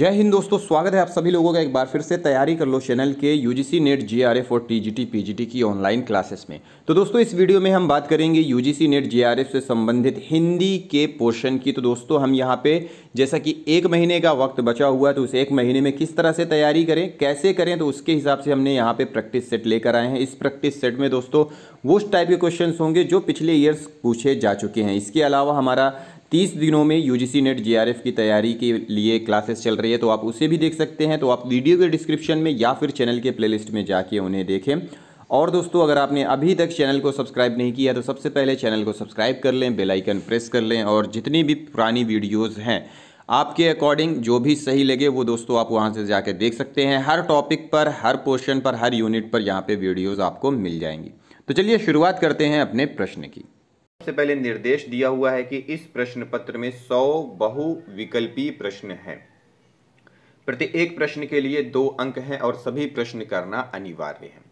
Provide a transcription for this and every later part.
जय हिंद दोस्तों स्वागत है आप सभी लोगों का एक बार फिर से तैयारी कर लो चैनल के U G C NET J R F और T G T P G T की ऑनलाइन क्लासेस में तो दोस्तों इस वीडियो में हम बात करेंगे U G C NET J R F से संबंधित हिंदी के पोर्शन की तो दोस्तों हम यहाँ पे जैसा कि एक महीने का वक्त बचा हुआ है तो उस एक महीने में किस तरह से तैयारी करें कैसे करें तो उसके हिसाब से हमने यहाँ पर प्रैक्टिस सेट लेकर आए हैं इस प्रैक्टिस सेट में दोस्तों वो टाइप के क्वेश्चन होंगे जो पिछले ईयर्स पूछे जा चुके हैं इसके अलावा हमारा तीस दिनों में यू जी नेट जी की तैयारी के लिए क्लासेस चल रही है तो आप उसे भी देख सकते हैं तो आप वीडियो के डिस्क्रिप्शन में या फिर चैनल के प्ले में जाके उन्हें देखें और दोस्तों अगर आपने अभी तक चैनल को सब्सक्राइब नहीं किया तो सबसे पहले चैनल को सब्सक्राइब कर लें बेल आइकन प्रेस कर लें और जितनी भी पुरानी वीडियोस हैं आपके अकॉर्डिंग जो भी सही लगे वो दोस्तों आप वहाँ से जाकर देख सकते हैं हर टॉपिक पर हर पोर्शन पर हर यूनिट पर यहाँ पे वीडियोस आपको मिल जाएंगी तो चलिए शुरुआत करते हैं अपने प्रश्न की सबसे पहले निर्देश दिया हुआ है कि इस प्रश्न पत्र में सौ बहुविकल्पी प्रश्न है प्रत्येक प्रश्न के लिए दो अंक हैं और सभी प्रश्न करना अनिवार्य है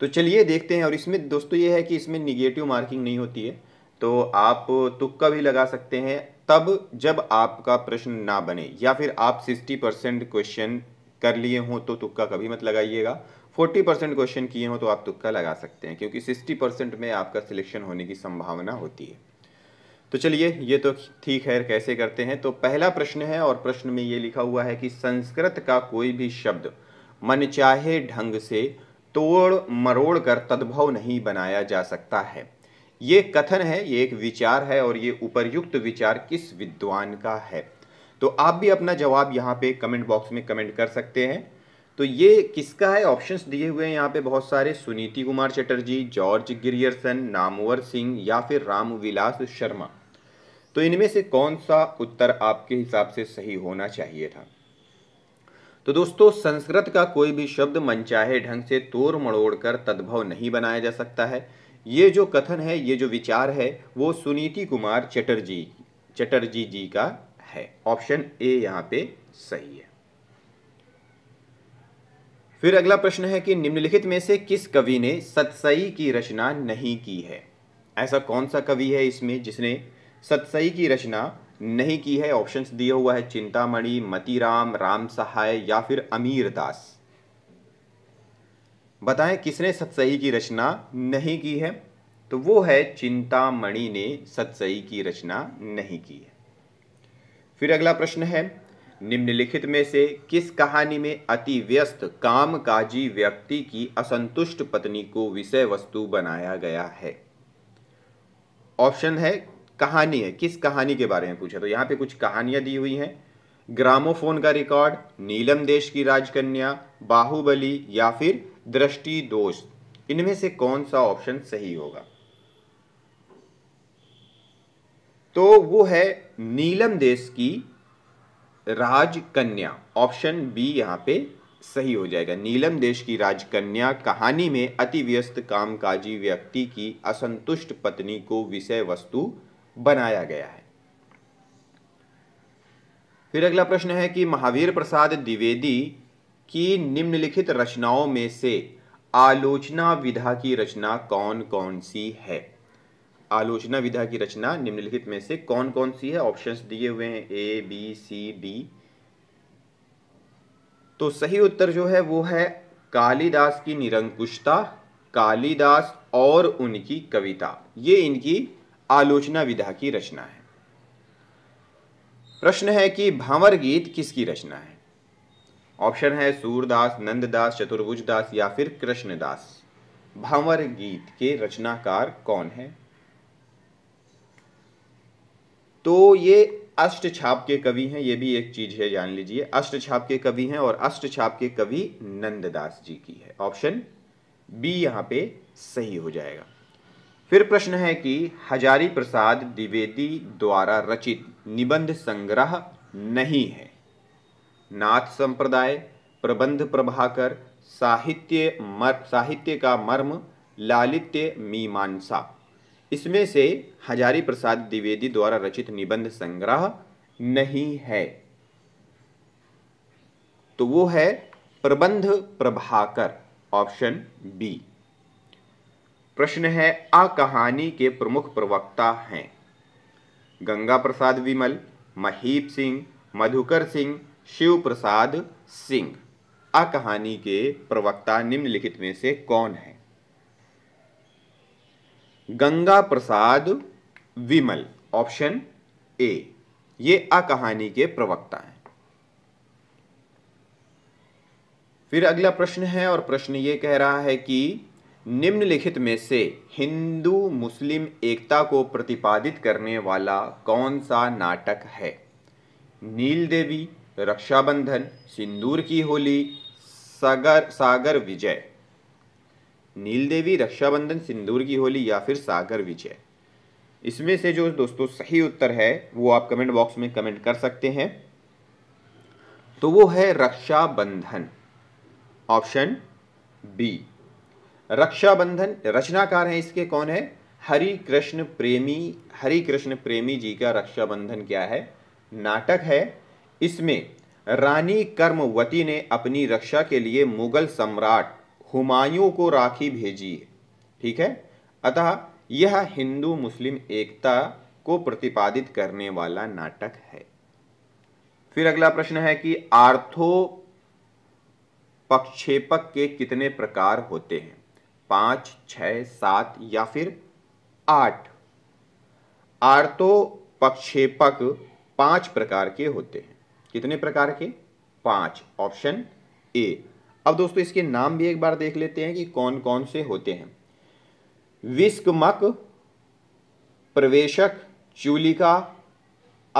तो चलिए देखते हैं और इसमें दोस्तों ये है कि इसमें निगेटिव मार्किंग नहीं होती है तो आप तुक्का भी लगा सकते हैं तब जब आपका प्रश्न ना बने या फिर आप सिक्सटी परसेंट क्वेश्चन कर लिए हों तो तुक्का कभी मत लगाइएगा फोर्टी परसेंट क्वेश्चन किए हों तो आप तुक्का लगा सकते हैं क्योंकि सिक्सटी परसेंट में आपका सिलेक्शन होने की संभावना होती है तो चलिए ये तो थी खैर कैसे करते हैं तो पहला प्रश्न है और प्रश्न में ये लिखा हुआ है कि संस्कृत का कोई भी शब्द मनचाहे ढंग से तोड़ मरोड़ कर तद्भव नहीं बनाया जा सकता है ये कथन है ये एक विचार है और ये उपरयुक्त विचार किस विद्वान का है तो आप भी अपना जवाब यहाँ पे कमेंट बॉक्स में कमेंट कर सकते हैं तो ये किसका है ऑप्शंस दिए हुए हैं यहाँ पे बहुत सारे सुनीति कुमार चटर्जी जॉर्ज गिरियरसन नामवर सिंह या फिर रामविलास शर्मा तो इनमें से कौन सा उत्तर आपके हिसाब से सही होना चाहिए था तो दोस्तों संस्कृत का कोई भी शब्द मनचाहे ढंग से तोड़ मड़ोड़ कर तद्भव नहीं बनाया जा सकता है ये जो कथन है ये जो विचार है वो सुनीति कुमार चटर्जी चटर्जी जी का है ऑप्शन ए यहाँ पे सही है फिर अगला प्रश्न है कि निम्नलिखित में से किस कवि ने सतसई की रचना नहीं की है ऐसा कौन सा कवि है इसमें जिसने सतसई की रचना नहीं की है ऑप्शंस दिया हुआ है चिंतामणि मतीराम राम सहाय या फिर अमीर दास बताएं किसने सतसई की रचना नहीं की है तो वो है चिंतामणि ने सतसई की रचना नहीं की है फिर अगला प्रश्न है निम्नलिखित में से किस कहानी में अति व्यस्त कामकाजी व्यक्ति की असंतुष्ट पत्नी को विषय वस्तु बनाया गया है ऑप्शन है कहानी है किस कहानी के बारे में पूछा तो यहां पे कुछ कहानियां दी हुई हैं ग्रामोफोन का रिकॉर्ड नीलम देश की राजकन्या बाहुबली या फिर दृष्टि दोष इनमें से कौन सा ऑप्शन सही होगा तो वो है नीलम देश की राजकन्या ऑप्शन बी यहाँ पे सही हो जाएगा नीलम देश की राजकन्या कहानी में अति व्यस्त कामकाजी व्यक्ति की असंतुष्ट पत्नी को विषय वस्तु बनाया गया है फिर अगला प्रश्न है कि महावीर प्रसाद द्विवेदी की निम्नलिखित रचनाओं में से आलोचना विधा की रचना कौन कौन सी है आलोचना विधा की रचना निम्नलिखित में से कौन कौन सी है ऑप्शंस दिए हुए हैं ए बी सी डी तो सही उत्तर जो है वो है कालिदास की निरंकुशता कालिदास और उनकी कविता ये इनकी आलोचना विधा की रचना है प्रश्न है कि भावर गीत किसकी रचना है ऑप्शन है सूरदास नंददास चतुर्भुजदास या फिर कृष्णदास भावर गीत के रचनाकार कौन है तो ये अष्ट छाप के कवि हैं ये भी एक चीज है जान लीजिए अष्ट छाप के कवि हैं और अष्ट छाप के कवि नंददास जी की है ऑप्शन बी यहाँ पे सही हो जाएगा फिर प्रश्न है कि हजारी प्रसाद द्विवेदी द्वारा रचित निबंध संग्रह नहीं है नाथ संप्रदाय प्रबंध प्रभाकर साहित्य मर, साहित्य का मर्म लालित्य मीमांसा इसमें से हजारी प्रसाद द्विवेदी द्वारा रचित निबंध संग्रह नहीं है तो वो है प्रबंध प्रभाकर ऑप्शन बी प्रश्न है आ कहानी के प्रमुख प्रवक्ता हैं गंगा प्रसाद विमल महीप सिंह मधुकर सिंह शिव प्रसाद सिंह आ कहानी के प्रवक्ता निम्नलिखित में से कौन है गंगा प्रसाद विमल ऑप्शन ए ये आ कहानी के प्रवक्ता हैं फिर अगला प्रश्न है और प्रश्न ये कह रहा है कि निम्नलिखित में से हिंदू मुस्लिम एकता को प्रतिपादित करने वाला कौन सा नाटक है नील देवी रक्षाबंधन सिंदूर की होली सागर सागर विजय नील देवी रक्षाबंधन सिंदूर की होली या फिर सागर विजय इसमें से जो दोस्तों सही उत्तर है वो आप कमेंट बॉक्स में कमेंट कर सकते हैं तो वो है रक्षाबंधन ऑप्शन बी रक्षाबंधन रचनाकार हैं इसके कौन है हरि कृष्ण प्रेमी हरि कृष्ण प्रेमी जी का रक्षाबंधन क्या है नाटक है इसमें रानी कर्मवती ने अपनी रक्षा के लिए मुगल सम्राट हुमायूं को राखी भेजी ठीक है अतः यह हिंदू मुस्लिम एकता को प्रतिपादित करने वाला नाटक है फिर अगला प्रश्न है कि आर्थो पक्षेपक के कितने प्रकार होते हैं पांच छ सात या फिर आठ आर्थो पक्षेपक पांच प्रकार के होते हैं कितने प्रकार के पांच ऑप्शन ए अब दोस्तों इसके नाम भी एक बार देख लेते हैं कि कौन कौन से होते हैं विस्कमक प्रवेशक चूलिका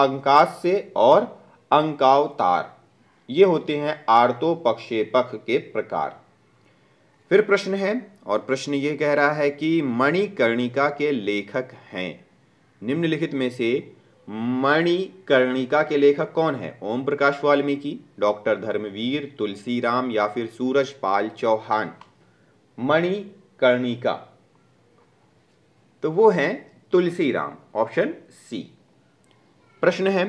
अंकाश से और अंकावतार ये होते हैं आर्तो पक्षेपक के प्रकार फिर प्रश्न है और प्रश्न ये कह रहा है कि मणिकर्णिका के लेखक हैं निम्नलिखित में से मणिकर्णिका के लेखक कौन है ओम प्रकाश वाल्मीकि डॉक्टर धर्मवीर तुलसीराम या फिर सूरज पाल चौहान मणिकर्णिका तो वो तुलसी तुलसीराम ऑप्शन सी प्रश्न है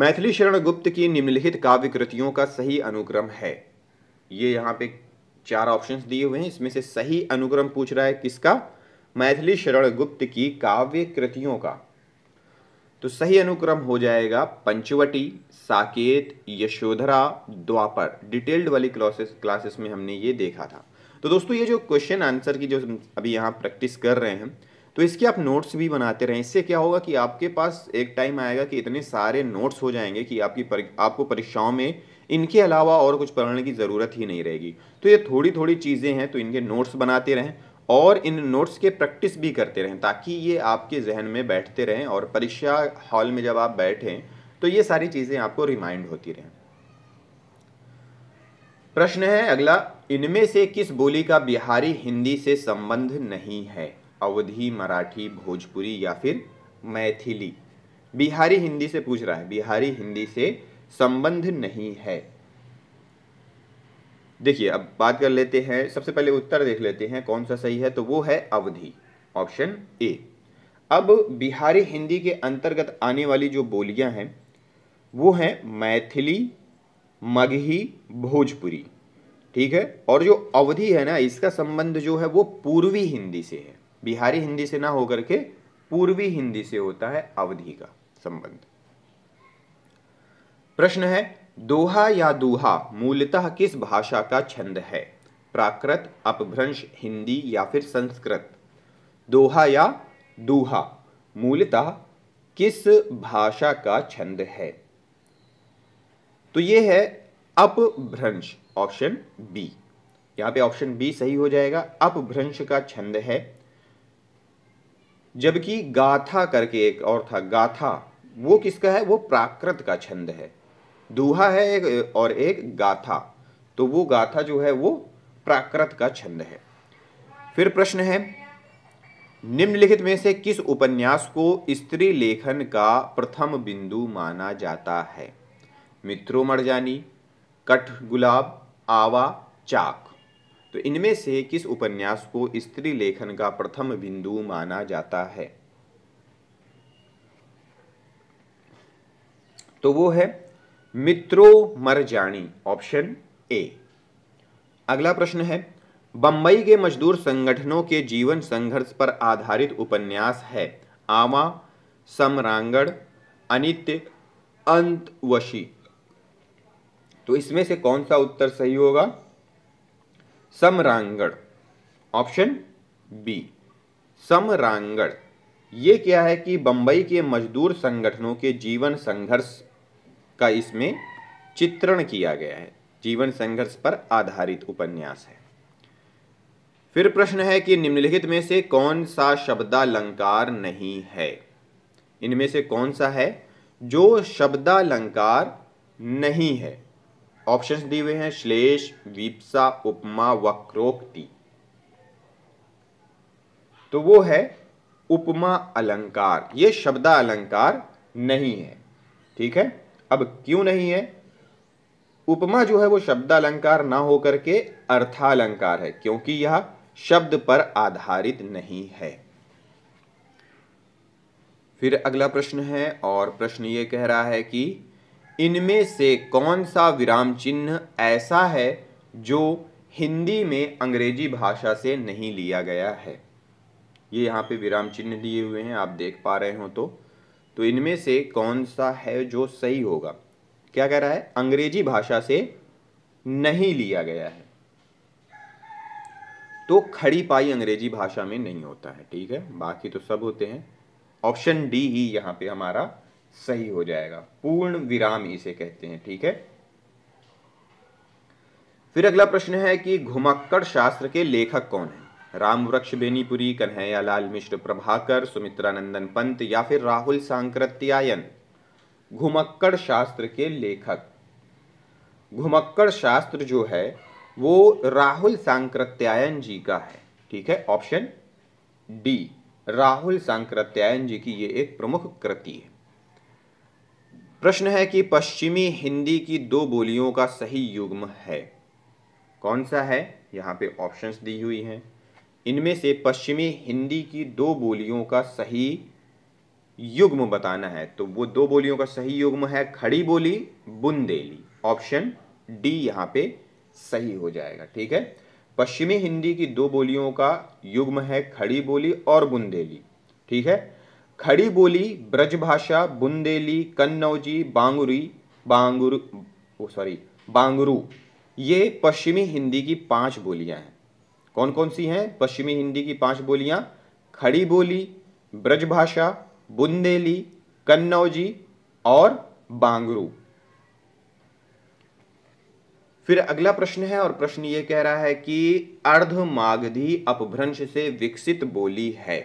मैथिली शरण गुप्त की निम्नलिखित काव्य कृतियों का सही अनुक्रम है ये यहां पे चार ऑप्शंस दिए हुए हैं इसमें से सही अनुक्रम पूछ रहा है किसका मैथिली शरण गुप्त की काव्य कृतियों का तो सही अनुक्रम हो जाएगा पंचवटी साकेत यशोधरा द्वापर डिटेल्ड वाली क्लासेस क्लासेस में हमने ये देखा था तो दोस्तों ये जो क्वेश्चन आंसर की जो अभी यहाँ प्रैक्टिस कर रहे हैं तो इसके आप नोट्स भी बनाते रहें इससे क्या होगा कि आपके पास एक टाइम आएगा कि इतने सारे नोट्स हो जाएंगे कि आपकी पर, आपको परीक्षाओं में इनके अलावा और कुछ पढ़ने की ज़रूरत ही नहीं रहेगी तो ये थोड़ी थोड़ी चीज़ें हैं तो इनके नोट्स बनाते रहें और इन नोट्स के प्रैक्टिस भी करते रहें ताकि ये आपके जहन में बैठते रहें और परीक्षा हॉल में जब आप बैठें तो ये सारी चीज़ें आपको रिमाइंड होती रहें प्रश्न है अगला इनमें से किस बोली का बिहारी हिंदी से संबंध नहीं है अवधी मराठी भोजपुरी या फिर मैथिली बिहारी हिंदी से पूछ रहा है बिहारी हिंदी से संबंध नहीं है देखिए अब बात कर लेते हैं सबसे पहले उत्तर देख लेते हैं कौन सा सही है तो वो है अवधि ऑप्शन ए अब बिहारी हिंदी के अंतर्गत आने वाली जो बोलियां हैं वो हैं मैथिली मगही भोजपुरी ठीक है और जो अवधि है ना इसका संबंध जो है वो पूर्वी हिंदी से है बिहारी हिंदी से ना होकर के पूर्वी हिंदी से होता है अवधि का संबंध प्रश्न है दोहा या दूहा मूलतः किस भाषा का छंद है प्राकृत अपभ्रंश हिंदी या फिर संस्कृत दोहा या दूहा मूलतः किस भाषा का छंद है तो ये है अपभ्रंश ऑप्शन बी यहां पे ऑप्शन बी सही हो जाएगा अपभ्रंश का छंद है जबकि गाथा करके एक और था गाथा वो किसका है वो प्राकृत का छंद है दूहा है एक और एक गाथा तो वो गाथा जो है वो प्राकृत का छंद है फिर प्रश्न है निम्नलिखित में से किस उपन्यास को स्त्री लेखन का प्रथम बिंदु माना जाता है मित्रों मरजानी कठ गुलाब आवा चाक तो इनमें से किस उपन्यास को स्त्री लेखन का प्रथम बिंदु माना जाता है तो वो है मित्रो मरजानी ऑप्शन ए अगला प्रश्न है बंबई के मजदूर संगठनों के जीवन संघर्ष पर आधारित उपन्यास है आमा समरांगण अनित्य अंतवशी तो इसमें से कौन सा उत्तर सही होगा समरांगण ऑप्शन बी समरांगण ये क्या है कि बंबई के मजदूर संगठनों के जीवन संघर्ष का इसमें चित्रण किया गया है जीवन संघर्ष पर आधारित उपन्यास है फिर प्रश्न है कि निम्नलिखित में से कौन सा शब्दालंकार नहीं है इनमें से कौन सा है जो शब्दालंकार नहीं है ऑप्शंस दिए हुए हैं श्लेष वीपसा उपमा वक्रोक्ति तो वो है उपमा अलंकार ये शब्दालंकार अलंकार नहीं है ठीक है अब क्यों नहीं है उपमा जो है वो शब्दालंकार ना होकर के अर्थालंकार है क्योंकि यह शब्द पर आधारित नहीं है फिर अगला प्रश्न है और प्रश्न ये कह रहा है कि इनमें से कौन सा विराम चिन्ह ऐसा है जो हिंदी में अंग्रेजी भाषा से नहीं लिया गया है ये यहाँ पे विराम चिन्ह लिए हुए हैं आप देख पा रहे हो तो तो इनमें से कौन सा है जो सही होगा क्या कह रहा है अंग्रेजी भाषा से नहीं लिया गया है तो खड़ी पाई अंग्रेजी भाषा में नहीं होता है ठीक है बाकी तो सब होते हैं ऑप्शन डी ही यहां पे हमारा सही हो जाएगा पूर्ण विराम इसे कहते हैं ठीक है फिर अगला प्रश्न है कि घुमक्कड़ शास्त्र के लेखक कौन है राम वृक्ष बेनीपुरी कन्हैया लाल मिश्र प्रभाकर सुमित्रा नंदन पंत या फिर राहुल सांकृत्यायन घुमक्कड़ शास्त्र के लेखक घुमक्कड़ शास्त्र जो है वो राहुल सांकृत्यायन जी का है ठीक है ऑप्शन डी राहुल सांकृत्यायन जी की ये एक प्रमुख कृति है प्रश्न है कि पश्चिमी हिंदी की दो बोलियों का सही युग्म है कौन सा है यहां पे ऑप्शंस दी हुई हैं इनमें से पश्चिमी हिंदी की दो बोलियों का सही युग्म बताना है तो वो दो बोलियों का सही युग्म है खड़ी बोली बुंदेली ऑप्शन डी यहाँ पे सही हो जाएगा ठीक है पश्चिमी हिंदी की दो बोलियों का युग्म है खड़ी बोली और बुंदेली ठीक है खड़ी बोली ब्रजभाषा बुंदेली कन्नौजी बांगुरी बांगुरु सॉरी बांगुरु ये पश्चिमी हिंदी की पांच बोलियां हैं कौन कौन सी हैं पश्चिमी हिंदी की पांच बोलियां खड़ी बोली ब्रजभाषा बुंदेली कन्नौजी और बांगरू फिर अगला प्रश्न है और प्रश्न ये कह रहा है कि अर्धमागधी अपभ्रंश से विकसित बोली है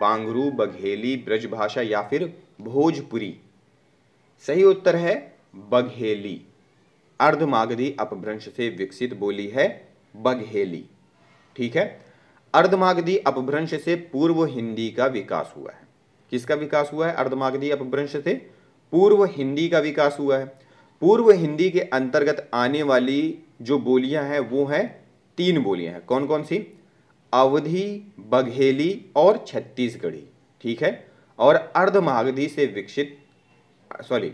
बांगरू बघेली ब्रजभाषा या फिर भोजपुरी सही उत्तर है बघेली अर्धमागधी अपभ्रंश से विकसित बोली है बघेली ठीक है अर्धमागधी अपभ्रंश से पूर्व हिंदी का विकास हुआ है किसका विकास हुआ है अर्धमागधी अपभ्रंश से पूर्व हिंदी का विकास हुआ है पूर्व हिंदी के अंतर्गत आने वाली जो बोलियां हैं वो हैं तीन बोलियां हैं कौन कौन सी अवधि बघेली और छत्तीसगढ़ी ठीक है और अर्धमागधी से विकसित सॉरी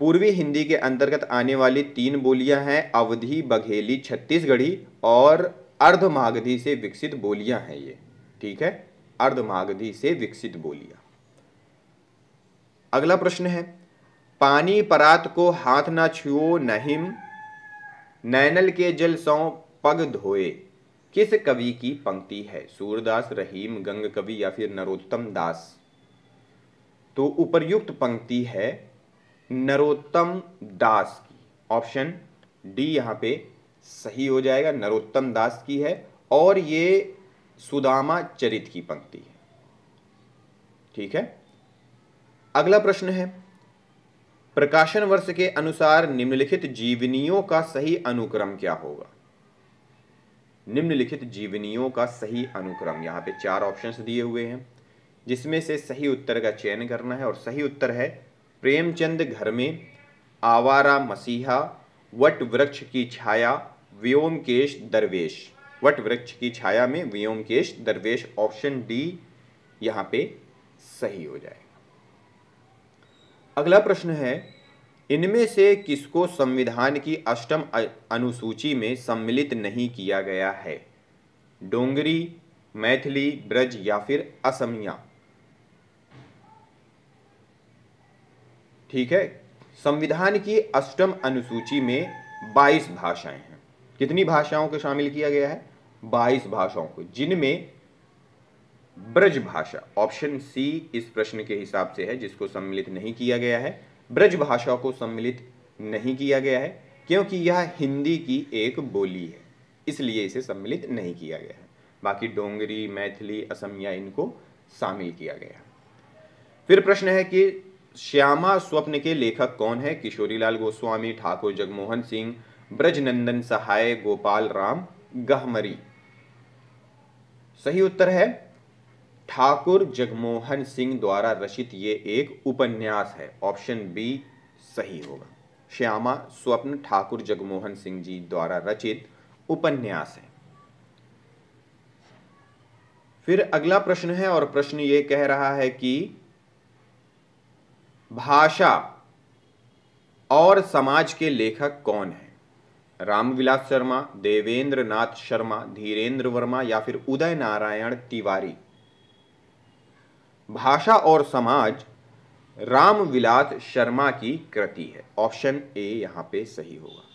पूर्वी हिंदी के अंतर्गत आने वाली तीन बोलियां हैं अवधि बघेली छत्तीसगढ़ी और अर्धमागधी से विकसित बोलियां हैं ये ठीक है अर्धमागधी से विकसित बोलियां अगला प्रश्न है पानी परात को हाथ ना छुओ नहिम नैनल के जल सौ पग धोए किस कवि की पंक्ति है सूरदास रहीम गंग कवि या फिर नरोत्तम दास तो उपर्युक्त पंक्ति है नरोत्तम दास की ऑप्शन डी यहाँ पे सही हो जाएगा नरोत्तम दास की है और ये सुदामा चरित की पंक्ति है ठीक है अगला प्रश्न है प्रकाशन वर्ष के अनुसार निम्नलिखित जीवनियों का सही अनुक्रम क्या होगा निम्नलिखित जीवनियों का सही अनुक्रम यहां पे चार ऑप्शंस दिए हुए हैं जिसमें से सही उत्तर का चयन करना है और सही उत्तर है प्रेमचंद घर में आवारा मसीहा वट वृक्ष की छाया व्योमकेश दरवेश वट वृक्ष की छाया में व्योमकेश दरवेश ऑप्शन डी यहाँ पे सही हो जाएगा अगला प्रश्न है इनमें से किसको संविधान की अष्टम अनुसूची में सम्मिलित नहीं किया गया है डोंगरी मैथिली ब्रज या फिर असमिया ठीक है संविधान की अष्टम अनुसूची में 22 भाषाएं हैं कितनी भाषाओं को शामिल किया गया है 22 भाषाओं को जिनमें ब्रज भाषा ऑप्शन सी इस प्रश्न के हिसाब से है जिसको सम्मिलित नहीं किया गया है ब्रज भाषा को सम्मिलित नहीं किया गया है क्योंकि यह हिंदी की एक बोली है इसलिए इसे सम्मिलित नहीं किया गया है बाकी डोंगरी मैथिली असमिया इनको शामिल किया गया फिर प्रश्न है कि श्यामा स्वप्न के लेखक कौन है किशोरीलाल गोस्वामी ठाकुर जगमोहन सिंह ब्रजनंदन सहाय गोपाल राम गहमरी सही उत्तर है ठाकुर जगमोहन सिंह द्वारा रचित ये एक उपन्यास है ऑप्शन बी सही होगा श्यामा स्वप्न ठाकुर जगमोहन सिंह जी द्वारा रचित उपन्यास है फिर अगला प्रश्न है और प्रश्न ये कह रहा है कि भाषा और समाज के लेखक कौन है रामविलास शर्मा देवेंद्र नाथ शर्मा धीरेन्द्र वर्मा या फिर उदय नारायण तिवारी भाषा और समाज रामविलास शर्मा की कृति है ऑप्शन ए यहां पे सही होगा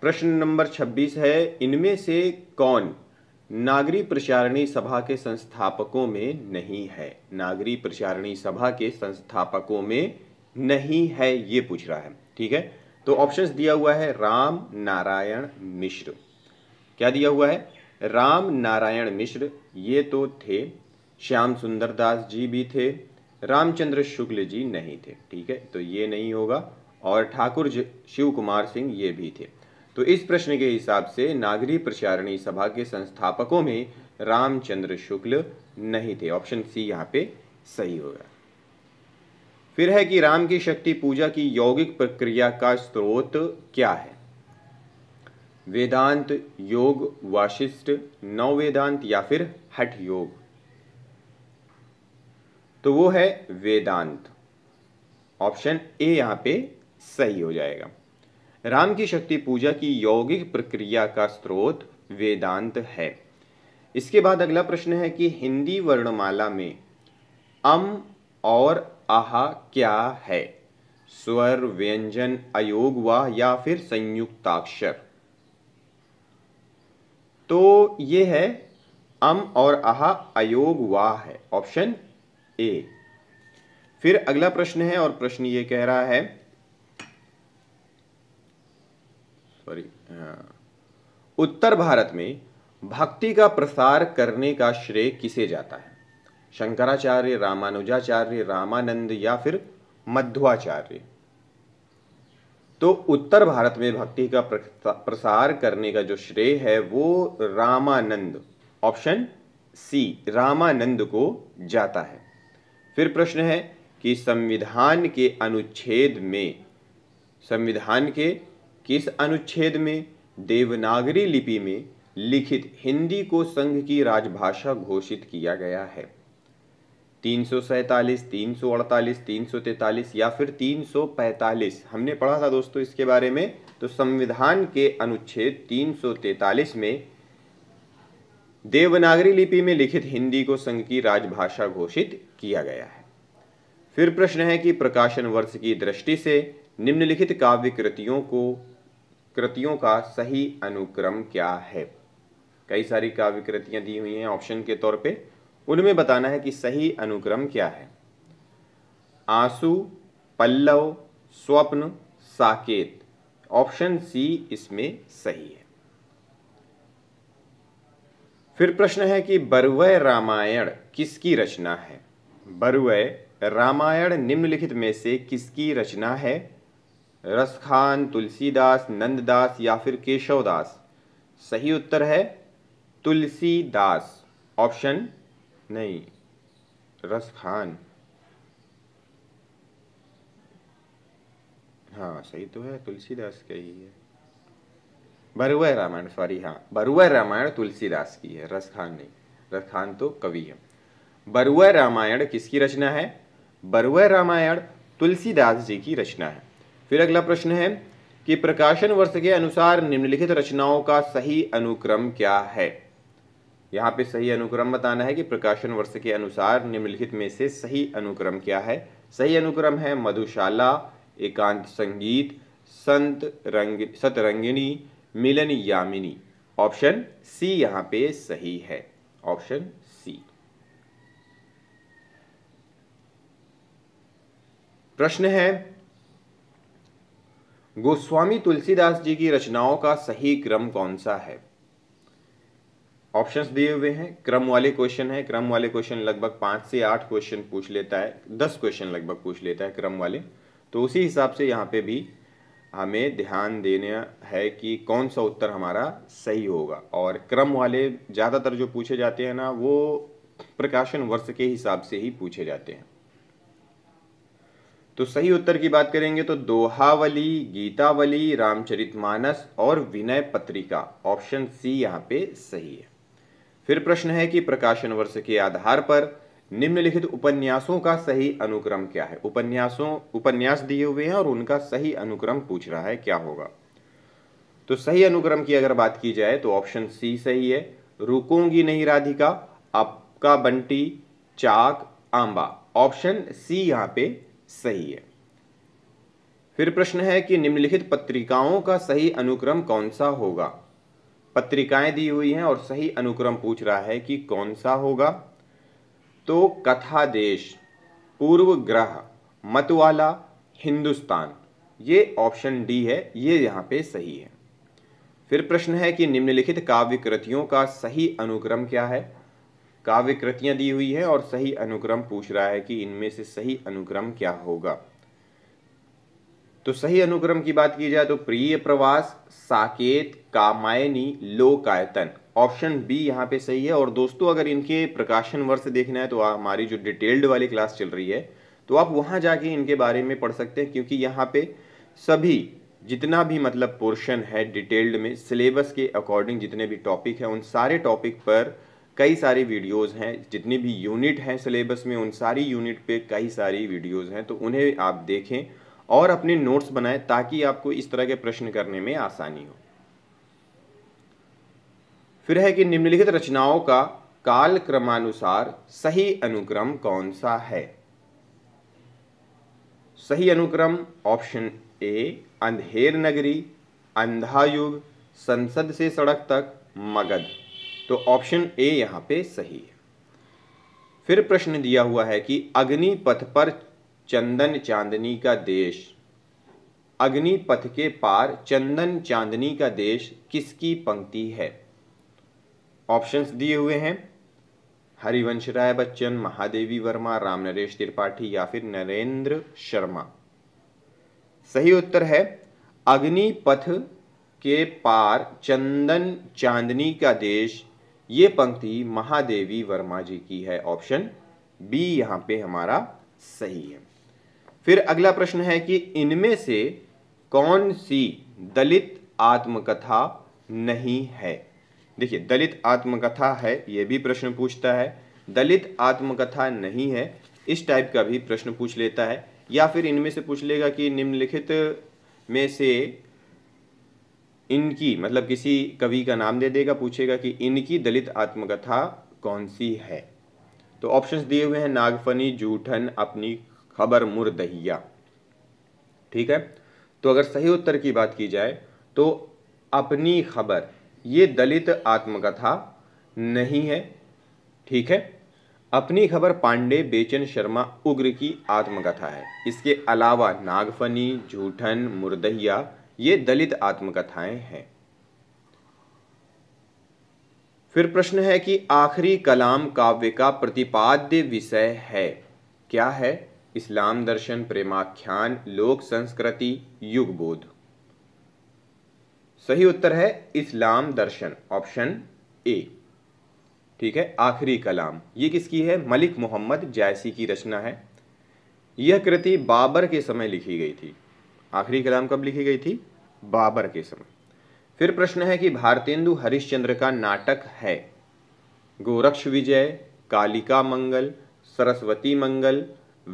प्रश्न नंबर 26 है इनमें से कौन नागरी प्रचारणी सभा के संस्थापकों में नहीं है नागरी प्रचारणी सभा के संस्थापकों में नहीं है ये पूछ रहा है ठीक है तो ऑप्शंस दिया हुआ है राम नारायण मिश्र क्या दिया हुआ है राम नारायण मिश्र ये तो थे श्याम सुंदर दास जी भी थे रामचंद्र शुक्ल जी नहीं थे ठीक है तो ये नहीं होगा और ठाकुर शिव कुमार सिंह ये भी थे तो इस प्रश्न के हिसाब से नागरी प्रचारणी सभा के संस्थापकों में रामचंद्र शुक्ल नहीं थे ऑप्शन सी यहाँ पे सही होगा फिर है कि राम की शक्ति पूजा की यौगिक प्रक्रिया का स्रोत क्या है वेदांत योग वाशिष्ठ नव वेदांत या फिर हठ योग तो वो है वेदांत ऑप्शन ए यहां पे सही हो जाएगा राम की शक्ति पूजा की यौगिक प्रक्रिया का स्रोत वेदांत है इसके बाद अगला प्रश्न है कि हिंदी वर्णमाला में अम और आहा क्या है स्वर व्यंजन अयोग व या फिर संयुक्ताक्षर तो ये है अम और आहा अयोग वा है ऑप्शन ए फिर अगला प्रश्न है और प्रश्न ये कह रहा है सॉरी uh, उत्तर भारत में भक्ति का प्रसार करने का श्रेय किसे जाता है शंकराचार्य रामानुजाचार्य रामानंद या फिर मध्वाचार्य तो उत्तर भारत में भक्ति का प्रसार करने का जो श्रेय है वो रामानंद ऑप्शन सी रामानंद को जाता है फिर प्रश्न है कि संविधान के अनुच्छेद में संविधान के किस अनुच्छेद में देवनागरी लिपि में लिखित हिंदी को संघ की राजभाषा घोषित किया गया है तीन सौ सैतालीस तीन सौ अड़तालीस तीन सौ तैतालीस या फिर तीन सौ पैंतालीस हमने पढ़ा था दोस्तों इसके बारे में तो संविधान के अनुच्छेद तीन सौ तैतालीस में देवनागरी लिपि में लिखित हिंदी को संघ की राजभाषा घोषित किया गया है फिर प्रश्न है कि प्रकाशन वर्ष की दृष्टि से निम्नलिखित काव्य कृतियों को कृतियों का सही अनुक्रम क्या है कई सारी काव्य कृतियाँ दी हुई हैं ऑप्शन के तौर पे उनमें बताना है कि सही अनुक्रम क्या है आंसू पल्लव स्वप्न साकेत ऑप्शन सी इसमें सही है फिर प्रश्न है कि बरवय रामायण किसकी रचना है बरवय रामायण निम्नलिखित में से किसकी रचना है रस खान तुलसीदास नंददास या फिर केशवदास सही उत्तर है तुलसीदास ऑप्शन नहीं रस खान हाँ सही तो है तुलसीदास का ही है बरुआ रामायण सॉरी हाँ बरुआ रामायण तुलसीदास की है रस खान नहीं रस खान तो कवि है बरुआ रामायण किसकी रचना है बरुआ रामायण तुलसीदास जी की रचना है फिर अगला प्रश्न है कि प्रकाशन वर्ष के अनुसार निम्नलिखित रचनाओं का सही अनुक्रम क्या है यहाँ पे सही अनुक्रम बताना है कि प्रकाशन वर्ष के अनुसार निम्नलिखित में से सही अनुक्रम क्या है सही अनुक्रम है मधुशाला एकांत संगीत संत रंग सतरंगिणी मिलन यामिनी ऑप्शन सी यहाँ पे सही है ऑप्शन सी प्रश्न है गोस्वामी तुलसीदास जी की रचनाओं का सही क्रम कौन सा है ऑप्शंस दिए हुए हैं क्रम वाले क्वेश्चन है क्रम वाले क्वेश्चन लगभग पांच से आठ क्वेश्चन पूछ लेता है दस क्वेश्चन लगभग पूछ लेता है क्रम वाले तो उसी हिसाब से यहाँ पे भी हमें ध्यान देना है कि कौन सा उत्तर हमारा सही होगा और क्रम वाले ज़्यादातर जो पूछे जाते हैं ना वो प्रकाशन वर्ष के हिसाब से ही पूछे जाते हैं तो सही उत्तर की बात करेंगे तो दोहावली गीतावली रामचरितमानस और विनय पत्रिका ऑप्शन सी यहाँ पे सही है फिर प्रश्न है कि प्रकाशन वर्ष के आधार पर निम्नलिखित उपन्यासों का सही अनुक्रम क्या है उपन्यासों उपन्यास दिए हुए हैं और उनका सही अनुक्रम पूछ रहा है क्या होगा तो सही अनुक्रम की अगर बात की जाए तो ऑप्शन सी सही है रुकोंगी नहीं राधिका आपका बंटी चाक आंबा ऑप्शन सी यहां पे सही है फिर प्रश्न है कि निम्नलिखित पत्रिकाओं का सही अनुक्रम कौन सा होगा पत्रिकाएं दी हुई हैं और सही अनुक्रम पूछ रहा है कि कौन सा होगा तो कथा देश पूर्व ग्रह मतवाला हिंदुस्तान ये ऑप्शन डी है ये यहाँ पे सही है फिर प्रश्न है कि निम्नलिखित काव्य कृतियों का सही अनुक्रम क्या है काव्य कृतियाँ दी हुई हैं और सही अनुक्रम पूछ रहा है कि इनमें से सही अनुक्रम क्या होगा तो सही अनुक्रम की बात की जाए तो प्रिय प्रवास साकेत कामायनी लोकायतन ऑप्शन बी यहाँ पे सही है और दोस्तों अगर इनके प्रकाशन वर्ष देखना है तो हमारी जो डिटेल्ड वाली क्लास चल रही है तो आप वहां जाके इनके बारे में पढ़ सकते हैं क्योंकि यहाँ पे सभी जितना भी मतलब पोर्शन है डिटेल्ड में सिलेबस के अकॉर्डिंग जितने भी टॉपिक है उन सारे टॉपिक पर कई सारी वीडियोस हैं जितनी भी यूनिट हैं सिलेबस में उन सारी यूनिट पे कई सारी वीडियोस हैं तो उन्हें आप देखें और अपने नोट्स बनाएं ताकि आपको इस तरह के प्रश्न करने में आसानी हो फिर है कि निम्नलिखित रचनाओं का काल क्रमानुसार सही अनुक्रम कौन सा है सही अनुक्रम ऑप्शन ए अंधेर नगरी अंधायुग संसद से सड़क तक मगध तो ऑप्शन ए यहां पे सही है फिर प्रश्न दिया हुआ है कि अग्निपथ पर चंदन चांदनी का देश अग्निपथ के पार चंदन चांदनी का देश किसकी पंक्ति है ऑप्शंस दिए हुए हैं हरिवंश राय बच्चन महादेवी वर्मा राम नरेश त्रिपाठी या फिर नरेंद्र शर्मा सही उत्तर है अग्निपथ के पार चंदन चांदनी का देश ये पंक्ति महादेवी वर्मा जी की है ऑप्शन बी यहाँ पे हमारा सही है फिर अगला प्रश्न है कि इनमें से कौन सी दलित आत्मकथा नहीं है देखिए दलित आत्मकथा है ये भी प्रश्न पूछता है दलित आत्मकथा नहीं है इस टाइप का भी प्रश्न पूछ लेता है या फिर इनमें से पूछ लेगा कि निम्नलिखित में से इनकी मतलब किसी कवि का नाम दे देगा पूछेगा कि इनकी दलित आत्मकथा कौन सी है तो ऑप्शंस दिए हुए हैं नागफनी जूठन अपनी खबर मुरदहिया ठीक है तो अगर सही उत्तर की बात की जाए तो अपनी खबर ये दलित आत्मकथा नहीं है ठीक है अपनी खबर पांडे बेचन शर्मा उग्र की आत्मकथा है इसके अलावा नागफनी झूठन मुरदहिया ये दलित आत्मकथाएं हैं फिर प्रश्न है कि आखिरी कलाम काव्य का प्रतिपाद्य विषय है क्या है इस्लाम दर्शन प्रेमाख्यान लोक संस्कृति युग बोध सही उत्तर है इस्लाम दर्शन ऑप्शन ए ठीक है आखिरी कलाम ये किसकी है मलिक मोहम्मद जैसी की रचना है यह कृति बाबर के समय लिखी गई थी आखिरी कलाम कब लिखी गई थी बाबर के समय फिर प्रश्न है कि भारतेंदु हरिश्चंद्र का नाटक है गोरक्ष विजय कालिका मंगल सरस्वती मंगल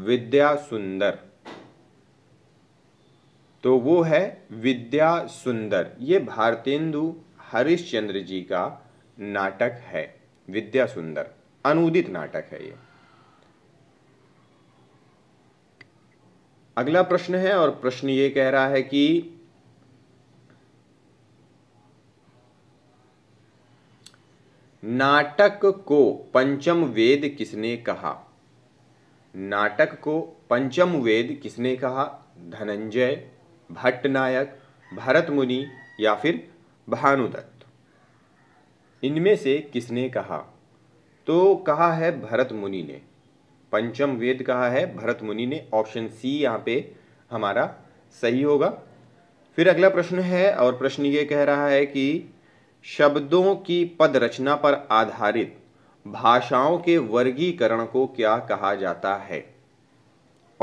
विद्या सुंदर तो वो है विद्या सुंदर ये भारतेंदु हरिश्चंद्र जी का नाटक है विद्या सुंदर अनुदित नाटक है यह अगला प्रश्न है और प्रश्न ये कह रहा है कि नाटक को पंचम वेद किसने कहा नाटक को पंचम वेद किसने कहा धनंजय भट्ट नायक भरत मुनि या फिर भानुदत्त इनमें से किसने कहा तो कहा है भरत मुनि ने पंचम वेद कहा है भरत मुनि ने ऑप्शन सी यहाँ पे हमारा सही होगा फिर अगला प्रश्न है और प्रश्न ये कह रहा है कि शब्दों की पद रचना पर आधारित भाषाओं के वर्गीकरण को क्या कहा जाता है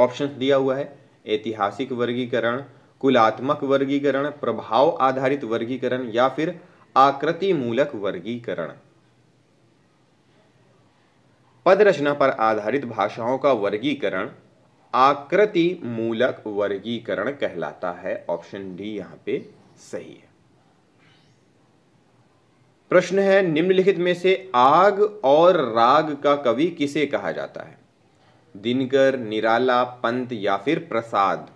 ऑप्शन दिया हुआ है ऐतिहासिक वर्गीकरण कुलात्मक वर्गीकरण प्रभाव आधारित वर्गीकरण या फिर आकृति मूलक वर्गीकरण पद रचना पर आधारित भाषाओं का वर्गीकरण आकृति मूलक वर्गीकरण कहलाता है ऑप्शन डी यहां पे सही है प्रश्न है निम्नलिखित में से आग और राग का कवि किसे कहा जाता है दिनकर निराला पंत या फिर प्रसाद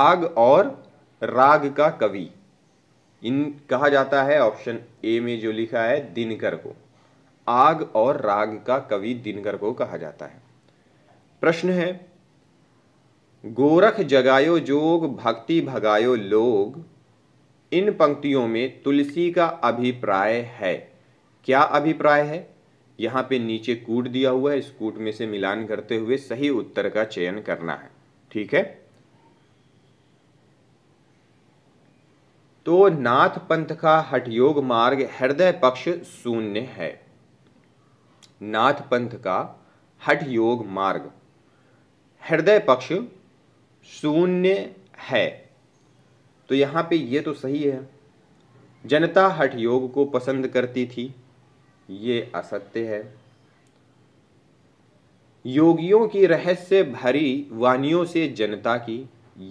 आग और राग का कवि इन कहा जाता है ऑप्शन ए में जो लिखा है दिनकर को आग और राग का कवि दिनकर को कहा जाता है प्रश्न है गोरख जगायो जोग भक्ति भगायो लोग इन पंक्तियों में तुलसी का अभिप्राय है क्या अभिप्राय है यहां पे नीचे कूट दिया हुआ है इस कूट में से मिलान करते हुए सही उत्तर का चयन करना है ठीक है तो नाथ पंथ का हठयोग मार्ग हृदय पक्ष शून्य है नाथ पंथ का हठ योग मार्ग हृदय पक्ष शून्य है तो यहाँ पे ये तो सही है जनता हठ योग को पसंद करती थी ये असत्य है योगियों की रहस्य भरी वाणियों से जनता की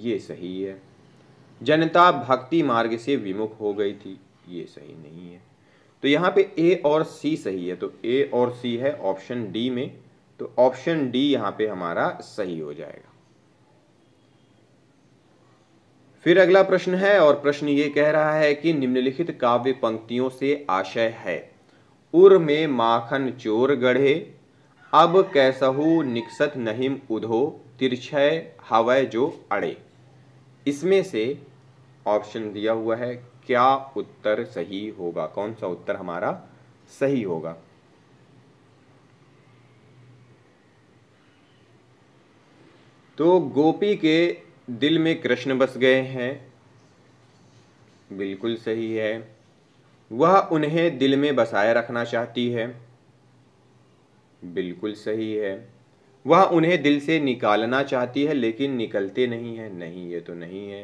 ये सही है जनता भक्ति मार्ग से विमुख हो गई थी ये सही नहीं है तो यहाँ पे ए और सी सही है तो ए और सी है ऑप्शन डी में तो ऑप्शन डी यहाँ पे हमारा सही हो जाएगा फिर अगला प्रश्न है और प्रश्न ये कह रहा है कि निम्नलिखित काव्य पंक्तियों से आशय है उर में माखन चोर गढ़े अब कैसहू निकसत नहिम उधो तिरछय हवय जो अड़े इसमें से ऑप्शन दिया हुआ है क्या उत्तर सही होगा कौन सा उत्तर हमारा सही होगा तो गोपी के दिल में कृष्ण बस गए हैं बिल्कुल सही है वह उन्हें दिल में बसाए रखना चाहती है बिल्कुल सही है वह उन्हें दिल से निकालना चाहती है लेकिन निकलते नहीं है नहीं ये तो नहीं है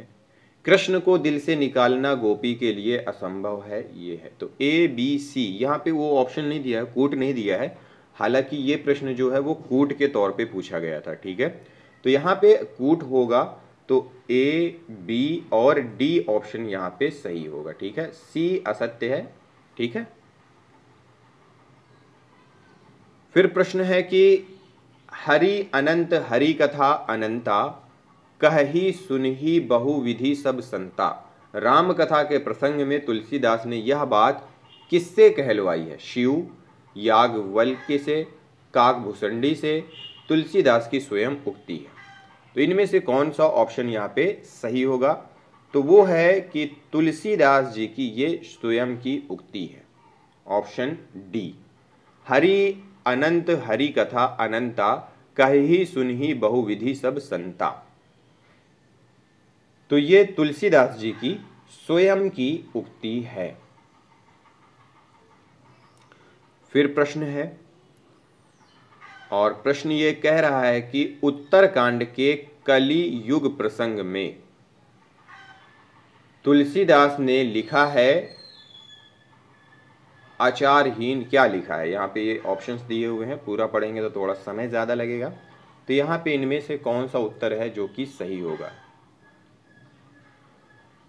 कृष्ण को दिल से निकालना गोपी के लिए असंभव है ये है तो ए बी सी यहाँ पे वो ऑप्शन नहीं दिया है कूट नहीं दिया है हालांकि ये प्रश्न जो है वो कूट के तौर पे पूछा गया था ठीक है तो यहाँ पे कूट होगा तो ए बी और डी ऑप्शन यहाँ पे सही होगा ठीक है सी असत्य है ठीक है फिर प्रश्न है कि हरि अनंत हरि कथा अनंता कह ही सुन ही बहुविधि सब संता राम कथा के प्रसंग में तुलसीदास ने यह बात किससे कहलवाई है शिव याग्वल्क्य से काकभूषणी से तुलसीदास की स्वयं उक्ति है तो इनमें से कौन सा ऑप्शन यहाँ पे सही होगा तो वो है कि तुलसीदास जी की ये स्वयं की उक्ति है ऑप्शन डी हरि अनंत हरि कथा अनंता कह ही सुन ही बहुविधि सब संता तो ये तुलसीदास जी की स्वयं की उक्ति है फिर प्रश्न है और प्रश्न ये कह रहा है कि उत्तरकांड के कली युग प्रसंग में तुलसीदास ने लिखा है आचारहीन क्या लिखा है यहाँ पे ये ऑप्शंस दिए हुए हैं पूरा पढ़ेंगे तो थोड़ा समय ज़्यादा लगेगा तो यहाँ पे इनमें से कौन सा उत्तर है जो कि सही होगा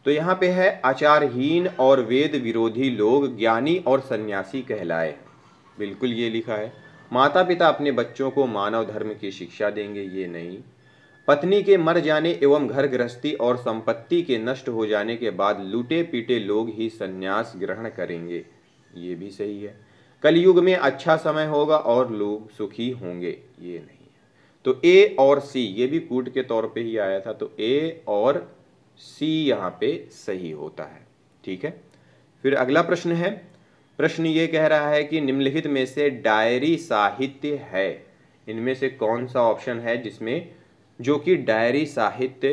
तो यहाँ पे है आचारहीन और वेद विरोधी लोग ज्ञानी और सन्यासी कहलाए बिल्कुल ये लिखा है माता पिता अपने बच्चों को मानव धर्म की शिक्षा देंगे ये नहीं पत्नी के मर जाने एवं घर गृहस्थी और संपत्ति के नष्ट हो जाने के बाद लूटे पीटे लोग ही संन्यास ग्रहण करेंगे ये भी सही है कलयुग में अच्छा समय होगा और लोग सुखी होंगे ये नहीं तो ए और सी ये भी कूट के तौर पे ही आया था तो ए और सी यहाँ पे सही होता है ठीक है फिर अगला प्रश्न है प्रश्न ये कह रहा है कि निम्नलिखित में से डायरी साहित्य है इनमें से कौन सा ऑप्शन है जिसमें जो कि डायरी साहित्य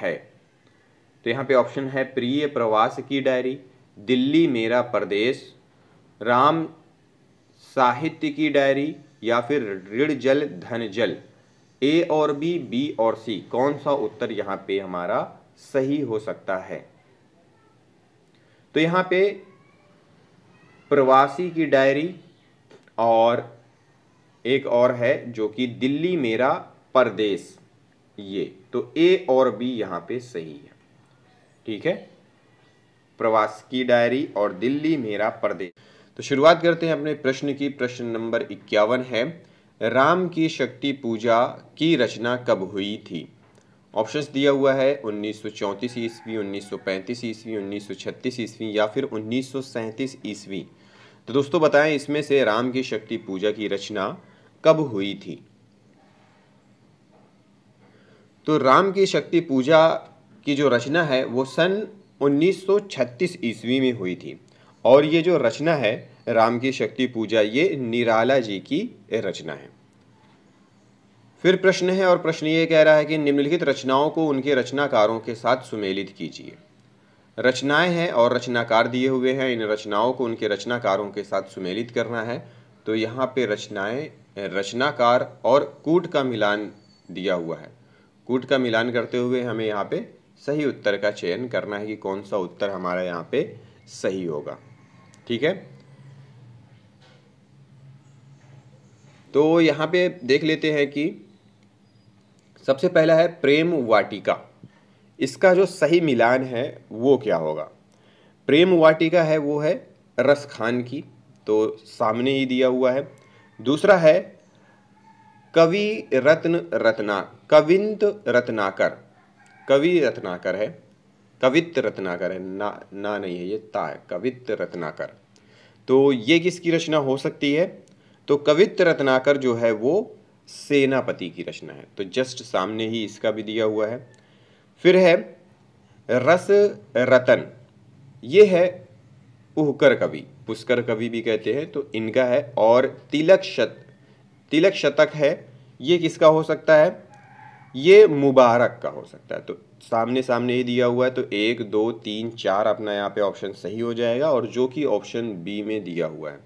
है तो यहाँ पे ऑप्शन है प्रिय प्रवास की डायरी दिल्ली मेरा प्रदेश राम साहित्य की डायरी या फिर ऋण जल धन जल ए और बी बी और सी कौन सा उत्तर यहाँ पे हमारा सही हो सकता है तो यहां पे प्रवासी की डायरी और एक और है जो कि दिल्ली मेरा परदेश ये तो ए और बी यहां पे सही है ठीक है प्रवास की डायरी और दिल्ली मेरा परदेश तो शुरुआत करते हैं अपने प्रश्न की प्रश्न नंबर इक्यावन है राम की शक्ति पूजा की रचना कब हुई थी ऑप्शन दिया हुआ है उन्नीस सौ चौंतीस ईस्वी उन्नीस सौ पैंतीस ईस्वी उन्नीस सौ छत्तीस ईस्वी या फिर उन्नीस सौ सैंतीस ईस्वी तो दोस्तों बताएं इसमें से राम की शक्ति पूजा की रचना कब हुई थी तो राम की शक्ति पूजा की जो रचना है वो सन उन्नीस सौ छत्तीस ईस्वी में हुई थी और ये जो रचना है राम की शक्ति पूजा ये निराला जी की रचना है फिर प्रश्न है और प्रश्न ये कह रहा है कि निम्नलिखित रचनाओं को उनके रचनाकारों के साथ सुमेलित कीजिए रचनाएं हैं और रचनाकार दिए हुए हैं इन रचनाओं को उनके रचनाकारों के साथ सुमेलित करना है तो यहाँ पे रचनाएं रचनाकार और कूट का मिलान दिया हुआ है कूट का मिलान करते हुए हमें यहाँ पे सही उत्तर का चयन करना है कि कौन सा उत्तर हमारा यहाँ पे सही होगा ठीक है तो यहाँ पे देख लेते हैं कि सबसे पहला है प्रेम वाटिका इसका जो सही मिलान है वो क्या होगा प्रेम वाटिका है वो है रस खान की तो सामने ही दिया हुआ है दूसरा है कवि रत्न रत्ना कविंत रत्नाकर कवि रत्नाकर है कवित्त रत्नाकर है ना ना नहीं है ये ता है कवित्त रत्नाकर तो ये किसकी रचना हो सकती है तो कवित्त रत्नाकर जो है वो सेनापति की रचना है तो जस्ट सामने ही इसका भी दिया हुआ है फिर है रस रतन ये है उहकर कवि पुष्कर कवि भी कहते हैं तो इनका है और तिलक शत तिलक शतक है ये किसका हो सकता है ये मुबारक का हो सकता है तो सामने सामने ही दिया हुआ है तो एक दो तीन चार अपना यहाँ पे ऑप्शन सही हो जाएगा और जो कि ऑप्शन बी में दिया हुआ है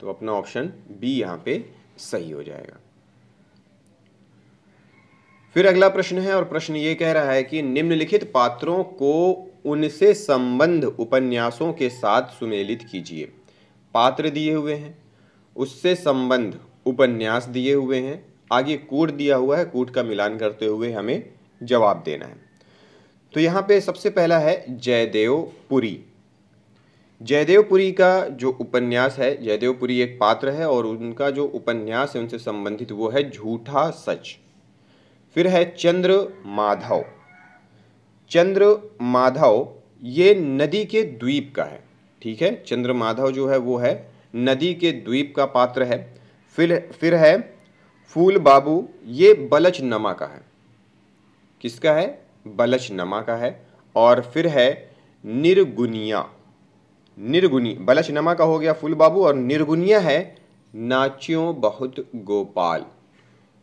तो अपना ऑप्शन बी यहाँ पे सही हो जाएगा फिर अगला प्रश्न है और प्रश्न ये कह रहा है कि निम्नलिखित पात्रों को उनसे संबंध उपन्यासों के साथ सुमेलित कीजिए पात्र दिए हुए हैं उससे संबंध उपन्यास दिए हुए हैं आगे कूट दिया हुआ है कूट का मिलान करते हुए हमें जवाब देना है तो यहाँ पे सबसे पहला है जयदेव पुरी जयदेवपुरी का जो उपन्यास है जयदेवपुरी एक पात्र है और उनका जो उपन्यास है उनसे संबंधित वो है झूठा सच फिर है चंद्र माधव चंद्र माधव ये नदी के द्वीप का है ठीक है चंद्र माधव जो है वो है नदी के द्वीप का पात्र है फिर फिर है फूल बाबू ये बलच नमा का है किसका है बलच नमा का है और फिर है निर्गुनिया निर्गुणी बलचनमा का हो गया फुल बाबू और निर्गुनिया है नाचियो बहुत गोपाल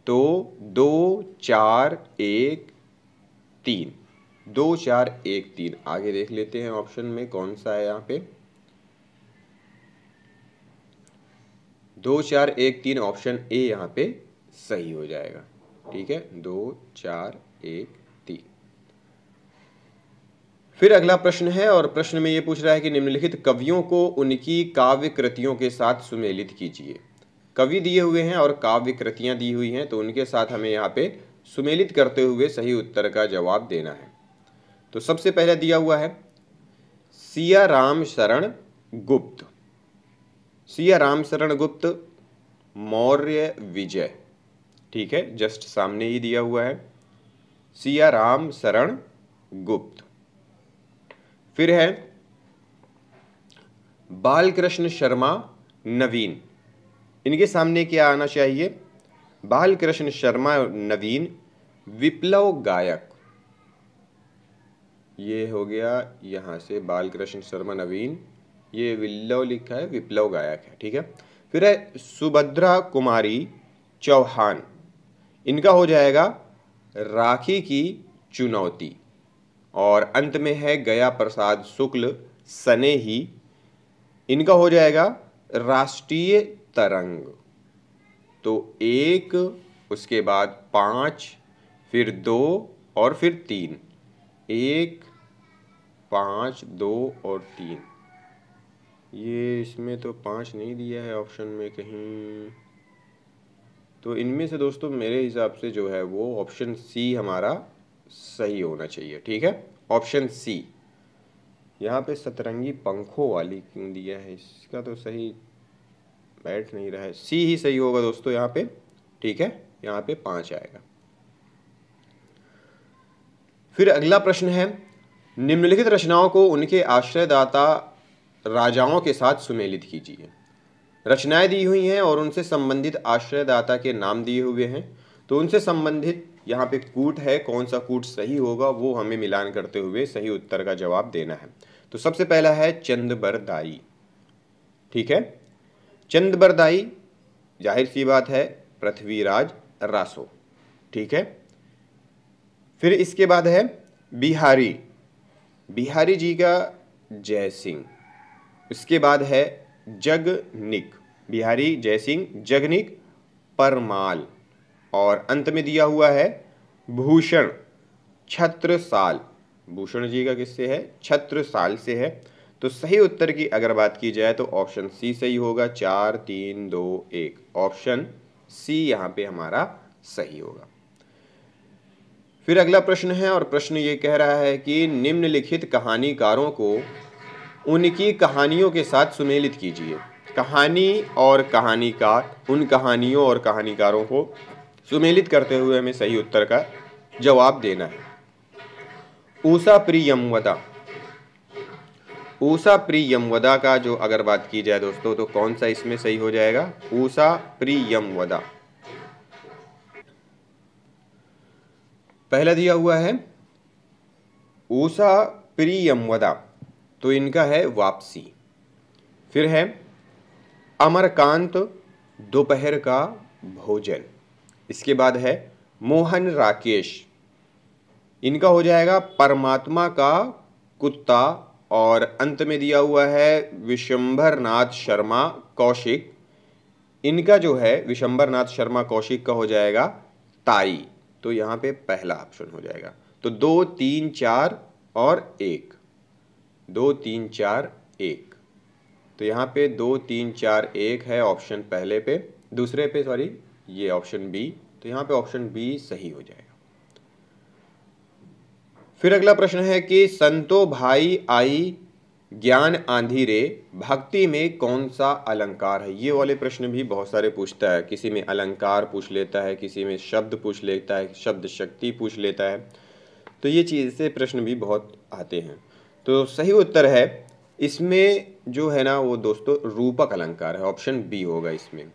तो दो चार एक तीन दो चार एक तीन आगे देख लेते हैं ऑप्शन में कौन सा है यहाँ पे दो चार एक तीन ऑप्शन ए यहाँ पे सही हो जाएगा ठीक है दो चार एक फिर अगला प्रश्न है और प्रश्न में ये पूछ रहा है कि निम्नलिखित कवियों को उनकी काव्य कृतियों के साथ सुमेलित कीजिए कवि दिए हुए हैं और काव्य कृतियाँ दी हुई हैं तो उनके साथ हमें यहाँ पे सुमेलित करते हुए सही उत्तर का जवाब देना है तो सबसे पहला दिया हुआ है सिया राम शरण गुप्त सिया राम शरण गुप्त मौर्य विजय ठीक है जस्ट सामने ही दिया हुआ है सिया राम शरण गुप्त फिर है बालकृष्ण शर्मा नवीन इनके सामने क्या आना चाहिए बालकृष्ण शर्मा नवीन विप्लव गायक ये हो गया यहां से बालकृष्ण शर्मा नवीन ये विल्लव लिखा है विप्लव गायक है ठीक है फिर है सुभद्रा कुमारी चौहान इनका हो जाएगा राखी की चुनौती और अंत में है गया प्रसाद शुक्ल सने ही इनका हो जाएगा राष्ट्रीय तरंग तो एक उसके बाद पाँच फिर दो और फिर तीन एक पाँच दो और तीन ये इसमें तो पाँच नहीं दिया है ऑप्शन में कहीं तो इनमें से दोस्तों मेरे हिसाब से जो है वो ऑप्शन सी हमारा सही होना चाहिए ठीक है ऑप्शन सी यहाँ पे सतरंगी पंखों वाली क्यों दिया है इसका तो सही बैठ नहीं रहा है सी ही सही होगा दोस्तों यहाँ पे ठीक है यहाँ पे पांच आएगा फिर अगला प्रश्न है निम्नलिखित रचनाओं को उनके आश्रयदाता राजाओं के साथ सुमेलित कीजिए रचनाएं दी हुई हैं और उनसे संबंधित आश्रयदाता के नाम दिए हुए हैं तो उनसे संबंधित यहाँ पे कूट है कौन सा कूट सही होगा वो हमें मिलान करते हुए सही उत्तर का जवाब देना है तो सबसे पहला है चंदबरदाई ठीक है चंदबरदाई जाहिर सी बात है पृथ्वीराज रासो ठीक है फिर इसके बाद है बिहारी बिहारी जी का जय सिंह उसके बाद है जगनिक बिहारी जय सिंह जगनिक परमाल और अंत में दिया हुआ है भूषण साल भूषण जी का किससे है साल से है तो सही उत्तर की अगर बात की जाए तो ऑप्शन सी सही होगा चार तीन दो एक ऑप्शन सी यहां पे हमारा सही होगा फिर अगला प्रश्न है और प्रश्न ये कह रहा है कि निम्नलिखित कहानीकारों को उनकी कहानियों के साथ सुमेलित कीजिए कहानी और कहानीकार उन कहानियों और कहानीकारों को सुमेलित करते हुए हमें सही उत्तर का जवाब देना है ऊषा प्रियमवदा ऊषा प्रियमवदा का जो अगर बात की जाए दोस्तों तो कौन सा इसमें सही हो जाएगा ऊषा प्रियमवदा पहला दिया हुआ है ऊषा प्रियमवदा तो इनका है वापसी फिर है अमरकांत दोपहर का भोजन इसके बाद है मोहन राकेश इनका हो जाएगा परमात्मा का कुत्ता और अंत में दिया हुआ है विशंभर नाथ शर्मा कौशिक इनका जो है विशंभर नाथ शर्मा कौशिक का हो जाएगा ताई तो यहाँ पे पहला ऑप्शन हो जाएगा तो दो तीन चार और एक दो तीन चार एक तो यहाँ पे दो तीन चार एक है ऑप्शन पहले पे दूसरे पे सॉरी ये ऑप्शन बी तो यहाँ पे ऑप्शन बी सही हो जाएगा फिर अगला प्रश्न है कि संतो भाई आई ज्ञान आंधी रे भक्ति में कौन सा अलंकार है ये वाले प्रश्न भी बहुत सारे पूछता है किसी में अलंकार पूछ लेता है किसी में शब्द पूछ लेता है शब्द शक्ति पूछ लेता है तो ये चीज़ से प्रश्न भी बहुत आते हैं तो सही उत्तर है इसमें जो है ना वो दोस्तों रूपक अलंकार है ऑप्शन बी होगा इसमें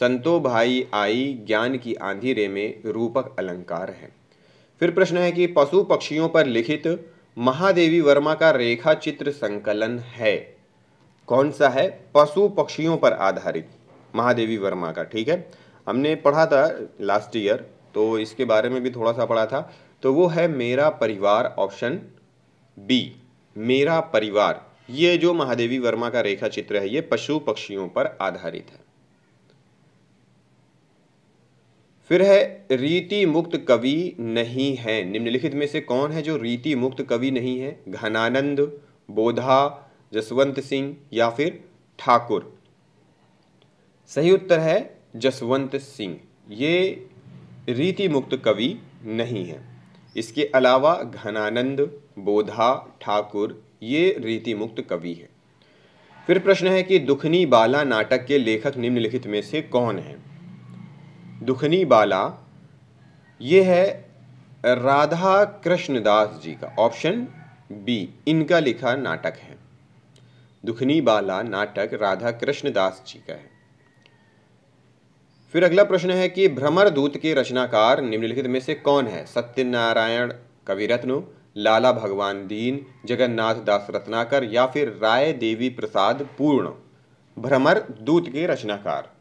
संतो भाई आई ज्ञान की रे में रूपक अलंकार है फिर प्रश्न है कि पशु पक्षियों पर लिखित महादेवी वर्मा का रेखा चित्र संकलन है कौन सा है पशु पक्षियों पर आधारित महादेवी वर्मा का ठीक है हमने पढ़ा था लास्ट ईयर तो इसके बारे में भी थोड़ा सा पढ़ा था तो वो है मेरा परिवार ऑप्शन बी मेरा परिवार ये जो महादेवी वर्मा का रेखा चित्र है ये पशु पक्षियों पर आधारित है फिर है रीति मुक्त कवि नहीं है निम्नलिखित में से कौन है जो रीति मुक्त कवि नहीं है घनानंद बोधा जसवंत सिंह या फिर ठाकुर सही उत्तर है जसवंत सिंह ये रीति मुक्त कवि नहीं है इसके अलावा घनानंद बोधा ठाकुर ये रीति मुक्त कवि है फिर प्रश्न है कि दुखनी बाला नाटक के लेखक निम्नलिखित में से कौन है दुखनी बाला ये है राधा कृष्ण दास जी का ऑप्शन बी इनका लिखा नाटक है दुखनी बाला नाटक राधा कृष्ण दास जी का है फिर अगला प्रश्न है कि भ्रमर दूत के रचनाकार निम्नलिखित में से कौन है सत्यनारायण कविरत्न लाला भगवान दीन जगन्नाथ दास रत्नाकर या फिर राय देवी प्रसाद पूर्ण भ्रमर दूत के रचनाकार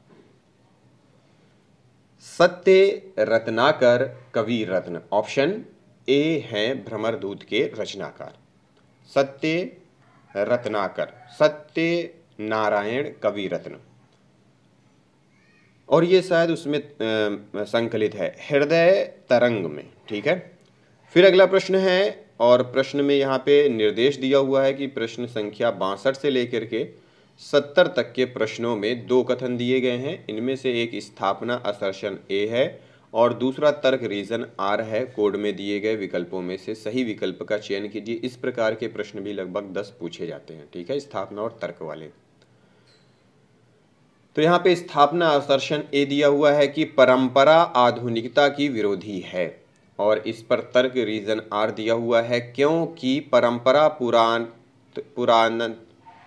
सत्य रत्नाकर कवि रत्न ऑप्शन ए है भ्रमर दूत के रचनाकार सत्य रत्नाकर सत्य नारायण कवि रत्न और ये शायद उसमें संकलित है हृदय तरंग में ठीक है फिर अगला प्रश्न है और प्रश्न में यहाँ पे निर्देश दिया हुआ है कि प्रश्न संख्या बासठ से लेकर के सत्तर तक के प्रश्नों में दो कथन दिए गए हैं इनमें से एक स्थापना असर्शन ए है और दूसरा तर्क रीजन आर है कोड में दिए गए विकल्पों में से सही विकल्प का चयन कीजिए इस प्रकार के प्रश्न भी लगभग दस पूछे जाते हैं ठीक है स्थापना और तर्क वाले तो यहाँ पे स्थापना असर्शन ए दिया हुआ है कि परंपरा आधुनिकता की विरोधी है और इस पर तर्क रीजन आर दिया हुआ है क्योंकि परंपरा पुरान पुरान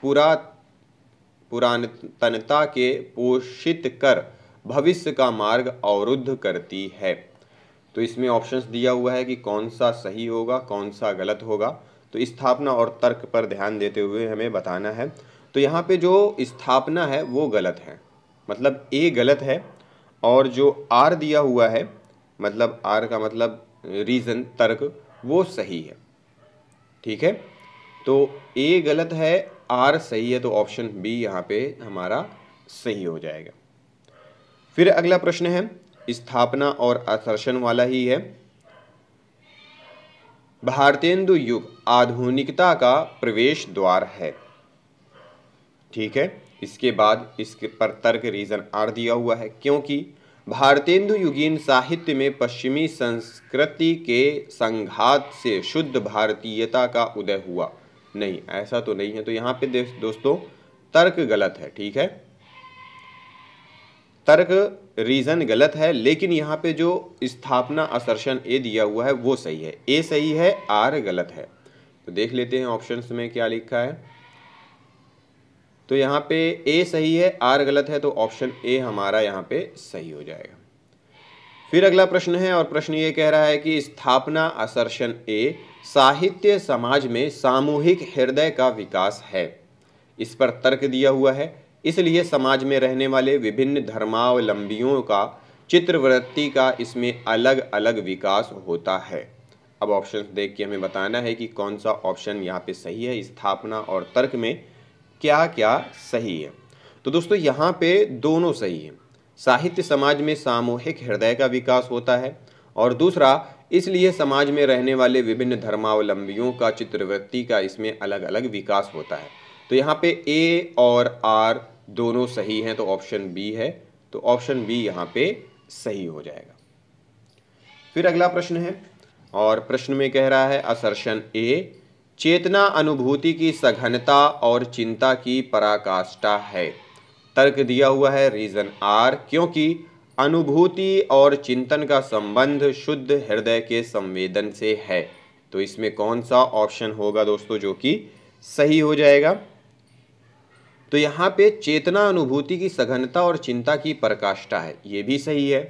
पुरा पुरातनता के पोषित कर भविष्य का मार्ग अवरुद्ध करती है तो इसमें ऑप्शंस दिया हुआ है कि कौन सा सही होगा कौन सा गलत होगा तो स्थापना और तर्क पर ध्यान देते हुए हमें बताना है तो यहाँ पे जो स्थापना है वो गलत है मतलब ए गलत है और जो आर दिया हुआ है मतलब आर का मतलब रीज़न तर्क वो सही है ठीक है तो ए गलत है आर सही है तो ऑप्शन बी यहाँ पे हमारा सही हो जाएगा फिर अगला प्रश्न है स्थापना और असर्शन वाला ही है भारतेंदु युग आधुनिकता का प्रवेश द्वार है ठीक है इसके बाद इसके पर तर्क रीज़न आर दिया हुआ है क्योंकि भारतेंदु युगीन साहित्य में पश्चिमी संस्कृति के संघात से शुद्ध भारतीयता का उदय हुआ नहीं ऐसा तो नहीं है तो यहाँ पे दोस्तों तर्क गलत है ठीक है तर्क रीज़न गलत है लेकिन यहाँ पे जो स्थापना असर्शन ए दिया हुआ है वो सही है ए सही है आर गलत है तो देख लेते हैं ऑप्शंस में क्या लिखा है तो यहाँ पे ए सही है आर गलत है तो ऑप्शन ए हमारा यहाँ पे सही हो जाएगा फिर अगला प्रश्न है और प्रश्न ये कह रहा है कि स्थापना असर्शन ए साहित्य समाज में सामूहिक हृदय का विकास है इस पर तर्क दिया हुआ है इसलिए समाज में रहने वाले विभिन्न धर्मावलंबियों का चित्रवृत्ति का इसमें अलग अलग विकास होता है अब ऑप्शन देख के हमें बताना है कि कौन सा ऑप्शन यहाँ पे सही है स्थापना और तर्क में क्या क्या सही है तो दोस्तों यहाँ पे दोनों सही है साहित्य समाज में सामूहिक हृदय का विकास होता है और दूसरा इसलिए समाज में रहने वाले विभिन्न धर्मावलंबियों का चित्रवृत्ति का इसमें अलग अलग विकास होता है तो यहाँ पे ए और आर दोनों सही हैं तो ऑप्शन बी है तो ऑप्शन बी यहाँ पे सही हो जाएगा फिर अगला प्रश्न है और प्रश्न में कह रहा है असर्शन ए चेतना अनुभूति की सघनता और चिंता की पराकाष्ठा है तर्क दिया हुआ है रीज़न आर क्योंकि अनुभूति और चिंतन का संबंध शुद्ध हृदय के संवेदन से है तो इसमें कौन सा ऑप्शन होगा दोस्तों जो कि सही हो जाएगा तो यहाँ पे चेतना अनुभूति की सघनता और चिंता की प्रकाष्ठा है ये भी सही है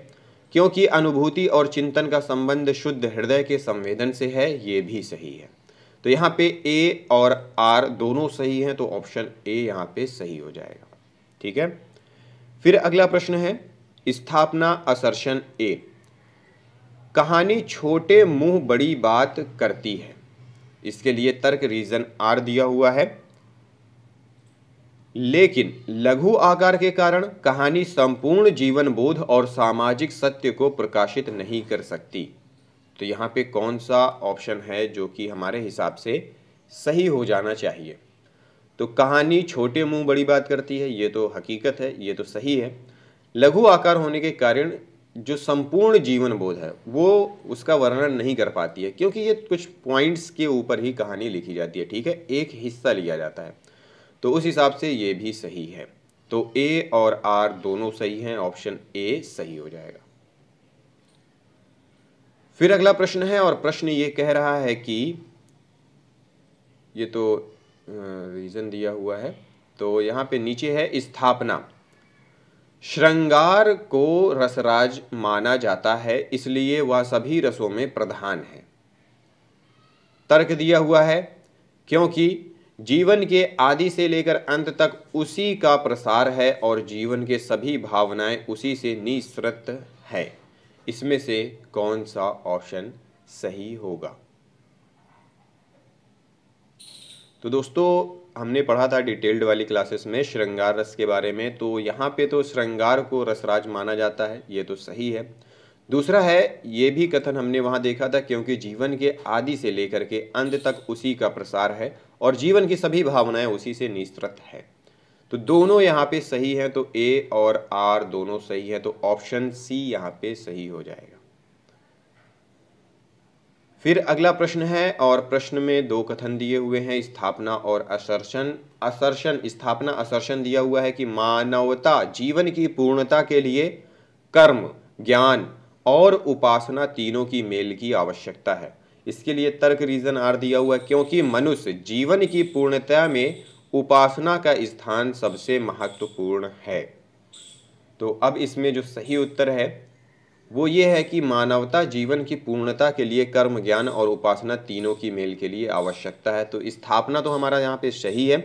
क्योंकि अनुभूति और चिंतन का संबंध शुद्ध हृदय के संवेदन से है ये भी सही है तो यहाँ पे ए और आर दोनों सही हैं तो ऑप्शन ए यहाँ पे सही हो जाएगा ठीक है फिर अगला प्रश्न है स्थापना असर्शन ए कहानी छोटे मुंह बड़ी बात करती है इसके लिए तर्क रीज़न आर दिया हुआ है लेकिन लघु आकार के कारण कहानी संपूर्ण जीवन बोध और सामाजिक सत्य को प्रकाशित नहीं कर सकती तो यहां पे कौन सा ऑप्शन है जो कि हमारे हिसाब से सही हो जाना चाहिए तो कहानी छोटे मुंह बड़ी बात करती है ये तो हकीकत है ये तो सही है लघु आकार होने के कारण जो संपूर्ण जीवन बोध है वो उसका वर्णन नहीं कर पाती है क्योंकि ये कुछ पॉइंट्स के ऊपर ही कहानी लिखी जाती है ठीक है एक हिस्सा लिया जाता है तो उस हिसाब से ये भी सही है तो ए और आर दोनों सही हैं ऑप्शन ए सही हो जाएगा फिर अगला प्रश्न है और प्रश्न ये कह रहा है कि ये तो रीज़न दिया हुआ है तो यहां पे नीचे है स्थापना श्रृंगार को रसराज माना जाता है इसलिए वह सभी रसों में प्रधान है तर्क दिया हुआ है क्योंकि जीवन के आदि से लेकर अंत तक उसी का प्रसार है और जीवन के सभी भावनाएं उसी से निस्रत है इसमें से कौन सा ऑप्शन सही होगा तो दोस्तों हमने पढ़ा था डिटेल्ड वाली क्लासेस में श्रृंगार रस के बारे में तो यहाँ पे तो श्रृंगार को रसराज माना जाता है ये तो सही है दूसरा है ये भी कथन हमने वहाँ देखा था क्योंकि जीवन के आदि से लेकर के अंत तक उसी का प्रसार है और जीवन की सभी भावनाएं उसी से निस्तृत है तो दोनों यहाँ पे सही हैं तो ए और आर दोनों सही हैं तो ऑप्शन सी यहाँ पे सही हो जाएगा फिर अगला प्रश्न है और प्रश्न में दो कथन दिए हुए हैं स्थापना और असर्शन असर्शन स्थापना असर्शन दिया हुआ है कि मानवता जीवन की पूर्णता के लिए कर्म ज्ञान और उपासना तीनों की मेल की आवश्यकता है इसके लिए तर्क रीजन आर दिया हुआ है क्योंकि मनुष्य जीवन की पूर्णता में उपासना का स्थान सबसे महत्वपूर्ण है तो अब इसमें जो सही उत्तर है वो ये है कि मानवता जीवन की पूर्णता के लिए कर्म ज्ञान और उपासना तीनों की मेल के लिए आवश्यकता है तो स्थापना तो हमारा यहाँ पे सही है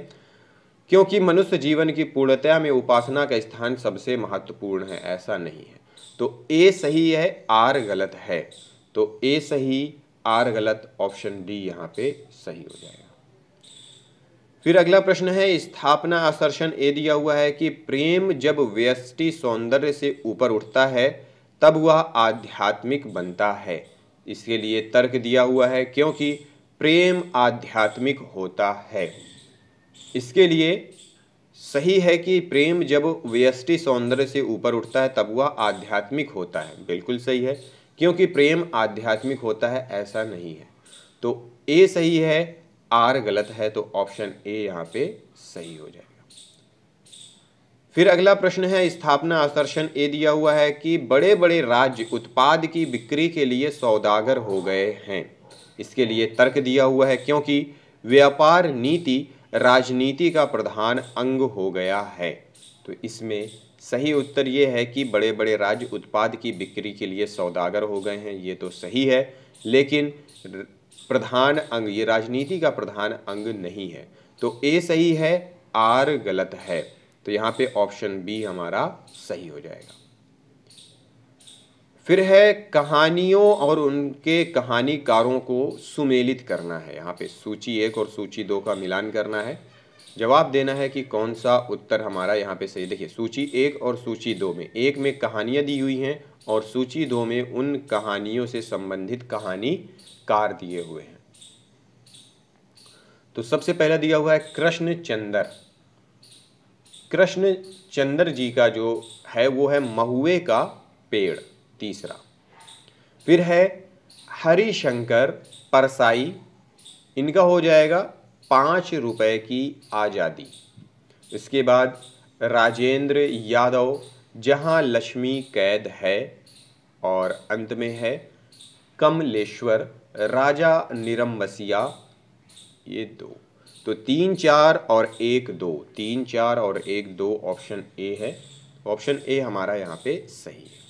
क्योंकि मनुष्य जीवन की पूर्णता में उपासना का स्थान सबसे महत्वपूर्ण है ऐसा नहीं है तो ए सही है आर गलत है तो ए सही आर गलत ऑप्शन डी यहाँ पे सही हो जाएगा फिर अगला प्रश्न है स्थापना असर्शन ए दिया हुआ है कि प्रेम जब व्यस्टि सौंदर्य से ऊपर उठता है तब वह आध्यात्मिक बनता है इसके लिए तर्क दिया हुआ है क्योंकि प्रेम आध्यात्मिक होता है इसके लिए सही है कि प्रेम जब व्यष्टि सौंदर्य से ऊपर उठता है तब वह आध्यात्मिक होता है बिल्कुल सही है क्योंकि प्रेम आध्यात्मिक होता है ऐसा नहीं है तो ए सही है आर गलत है तो ऑप्शन ए यहाँ पे सही हो जाए फिर अगला प्रश्न है स्थापना आकर्षण ए दिया हुआ है कि बड़े बड़े राज्य उत्पाद की बिक्री के लिए सौदागर हो गए हैं इसके लिए तर्क दिया हुआ है क्योंकि व्यापार नीति राजनीति का प्रधान अंग हो गया है तो इसमें सही उत्तर ये है कि बड़े बड़े राज्य उत्पाद की बिक्री के लिए सौदागर हो गए हैं ये तो सही है लेकिन प्रधान अंग ये राजनीति का प्रधान अंग नहीं है तो ए सही है आर गलत है तो यहां पे ऑप्शन बी हमारा सही हो जाएगा फिर है कहानियों और उनके कहानीकारों को सुमेलित करना है यहां पे सूची एक और सूची दो का मिलान करना है जवाब देना है कि कौन सा उत्तर हमारा यहाँ पे सही देखिए सूची एक और सूची दो में एक में कहानियाँ दी हुई हैं और सूची दो में उन कहानियों से संबंधित कहानी कार दिए हुए हैं तो सबसे पहला दिया हुआ है कृष्ण चंदर कृष्ण चंद्र जी का जो है वो है महुए का पेड़ तीसरा फिर है हरी शंकर परसाई इनका हो जाएगा पाँच रुपए की आज़ादी इसके बाद राजेंद्र यादव जहाँ लक्ष्मी कैद है और अंत में है कमलेश्वर राजा निरम्बसिया ये दो तो तीन चार और एक दो तीन चार और एक दो ऑप्शन ए है ऑप्शन ए हमारा यहाँ पे सही है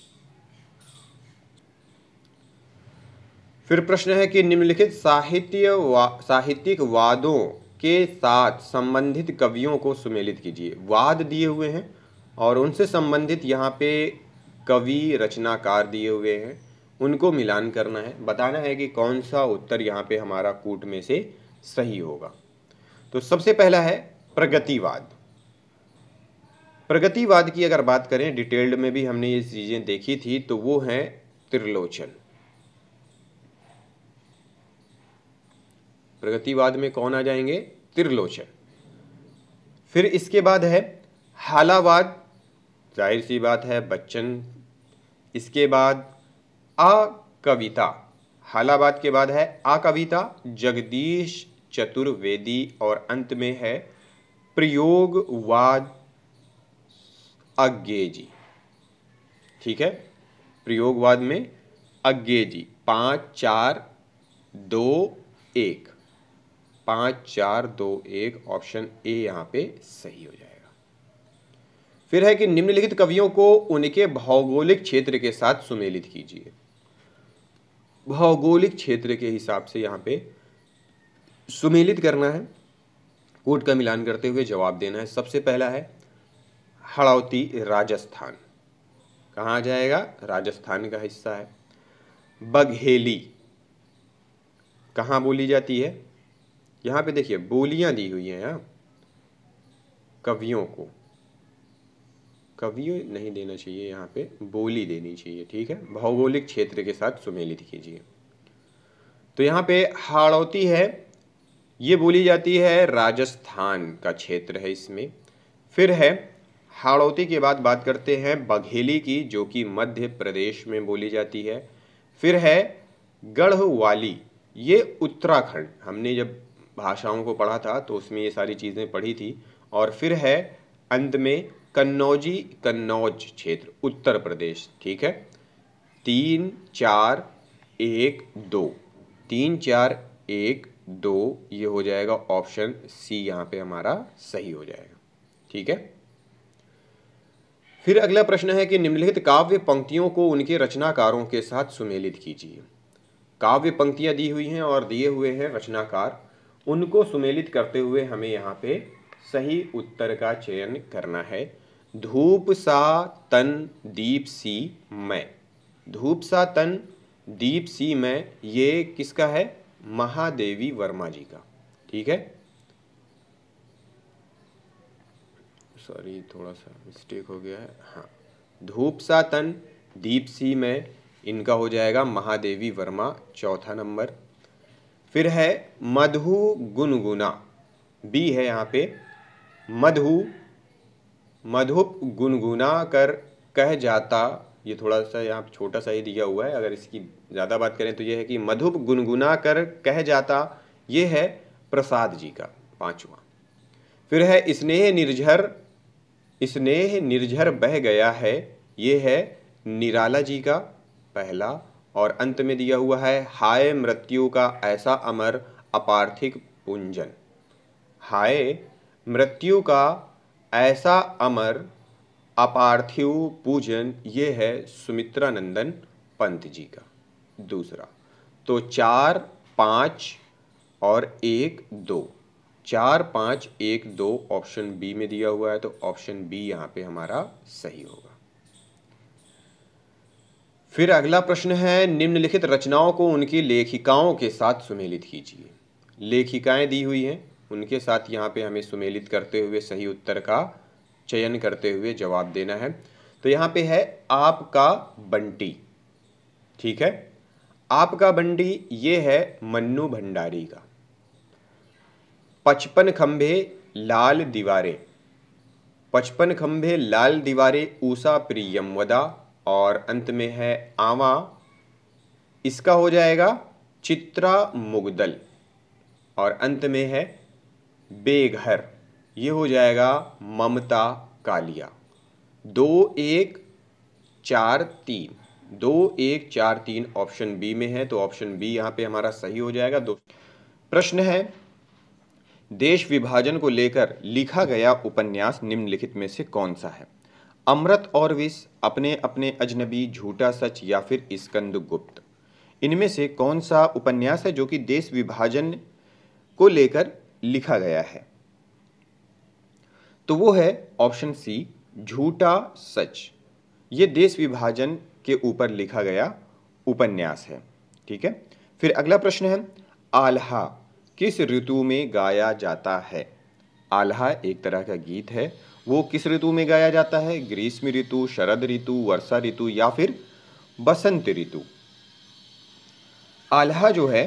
फिर प्रश्न है कि निम्नलिखित साहित्य वा, साहित्यिक वादों के साथ संबंधित कवियों को सुमेलित कीजिए वाद दिए हुए हैं और उनसे संबंधित यहाँ पे कवि रचनाकार दिए हुए हैं उनको मिलान करना है बताना है कि कौन सा उत्तर यहाँ पे हमारा कूट में से सही होगा तो सबसे पहला है प्रगतिवाद प्रगतिवाद की अगर बात करें डिटेल्ड में भी हमने ये चीज़ें देखी थी तो वो है त्रिलोचन प्रगतिवाद में कौन आ जाएंगे त्रिलोचन फिर इसके बाद है हालावाद जाहिर सी बात है बच्चन इसके बाद आ कविता हालाबाद के बाद है आ कविता जगदीश चतुर्वेदी और अंत में है प्रयोगवाद जी ठीक है प्रयोगवाद में जी पाँच चार दो एक पाँच चार दो एक ऑप्शन ए यहाँ पे सही हो जाएगा फिर है कि निम्नलिखित कवियों को उनके भौगोलिक क्षेत्र के साथ सुमेलित कीजिए भौगोलिक क्षेत्र के हिसाब से यहाँ पे सुमेलित करना है कोट का मिलान करते हुए जवाब देना है सबसे पहला है हड़ौती राजस्थान कहाँ आ जाएगा राजस्थान का हिस्सा है बघेली कहाँ बोली जाती है यहाँ पे देखिए बोलियाँ दी हुई हैं यहाँ कवियों को कवियों नहीं देना चाहिए यहाँ पे बोली देनी चाहिए ठीक है भौगोलिक क्षेत्र के साथ सुमेलित कीजिए तो यहाँ पे हाड़ौती है ये बोली जाती है राजस्थान का क्षेत्र है इसमें फिर है हाड़ौती के बाद बात करते हैं बघेली की जो कि मध्य प्रदेश में बोली जाती है फिर है गढ़वाली ये उत्तराखंड हमने जब भाषाओं को पढ़ा था तो उसमें ये सारी चीज़ें पढ़ी थी और फिर है अंत में कन्नौजी कन्नौज क्षेत्र उत्तर प्रदेश ठीक है तीन चार एक दो तीन चार एक दो ये हो जाएगा ऑप्शन सी यहां पे हमारा सही हो जाएगा ठीक है फिर अगला प्रश्न है कि निम्नलिखित काव्य पंक्तियों को उनके रचनाकारों के साथ सुमेलित कीजिए काव्य पंक्तियां दी हुई हैं और दिए हुए हैं रचनाकार उनको सुमेलित करते हुए हमें यहाँ पे सही उत्तर का चयन करना है धूप सा तन दीप सी मैं धूप सा तन दीप सी मैं ये किसका है महादेवी वर्मा जी का ठीक है सॉरी थोड़ा सा मिस्टेक हो गया है हाँ धूप सा तन दीप सी में इनका हो जाएगा महादेवी वर्मा चौथा नंबर फिर है मधु गुनगुना बी है यहाँ पे मधु मधुप गुनगुना कर कह जाता ये थोड़ा सा यहाँ छोटा सा ही दिया हुआ है अगर इसकी ज़्यादा बात करें तो ये है कि मधुप गुनगुना कर कह जाता ये है प्रसाद जी का पांचवा फिर है स्नेह निर्झर स्नेह निर्झर बह गया है ये है निराला जी का पहला और अंत में दिया हुआ है हाय मृत्यु का ऐसा अमर अपार्थिक पूंजन हाय मृत्यु का ऐसा अमर अपार्थिव पूजन ये है सुमित्रानंदन पंत जी का दूसरा तो चार पाँच और एक दो चार पाँच एक दो ऑप्शन बी में दिया हुआ है तो ऑप्शन बी यहाँ पे हमारा सही होगा फिर अगला प्रश्न है निम्नलिखित रचनाओं को उनकी लेखिकाओं के साथ सुमेलित कीजिए लेखिकाएं दी हुई हैं उनके साथ यहाँ पे हमें सुमेलित करते हुए सही उत्तर का चयन करते हुए जवाब देना है तो यहाँ पे है आपका बंटी ठीक है आपका बंडी ये है मन्नू भंडारी का पचपन खंभे लाल दीवारे पचपन खंभे लाल दीवारे ऊषा वदा और अंत में है आवा इसका हो जाएगा चित्रा मुगदल और अंत में है बेघर ये हो जाएगा ममता कालिया दो एक चार तीन दो एक चार तीन ऑप्शन बी में है तो ऑप्शन बी यहाँ पे हमारा सही हो जाएगा दो प्रश्न है देश विभाजन को लेकर लिखा गया उपन्यास निम्नलिखित में से कौन सा है अमृत और विष अपने अपने अजनबी झूठा सच या फिर स्कंद गुप्त इनमें से कौन सा उपन्यास है जो कि देश विभाजन को लेकर लिखा गया है तो वो है ऑप्शन सी झूठा सच ये देश विभाजन के ऊपर लिखा गया उपन्यास है ठीक है फिर अगला प्रश्न है आल्हा किस ऋतु में गाया जाता है आल्हा एक तरह का गीत है वो किस ऋतु में गाया जाता है ग्रीष्म ऋतु शरद ऋतु वर्षा ऋतु या फिर बसंत ऋतु आल्हा जो है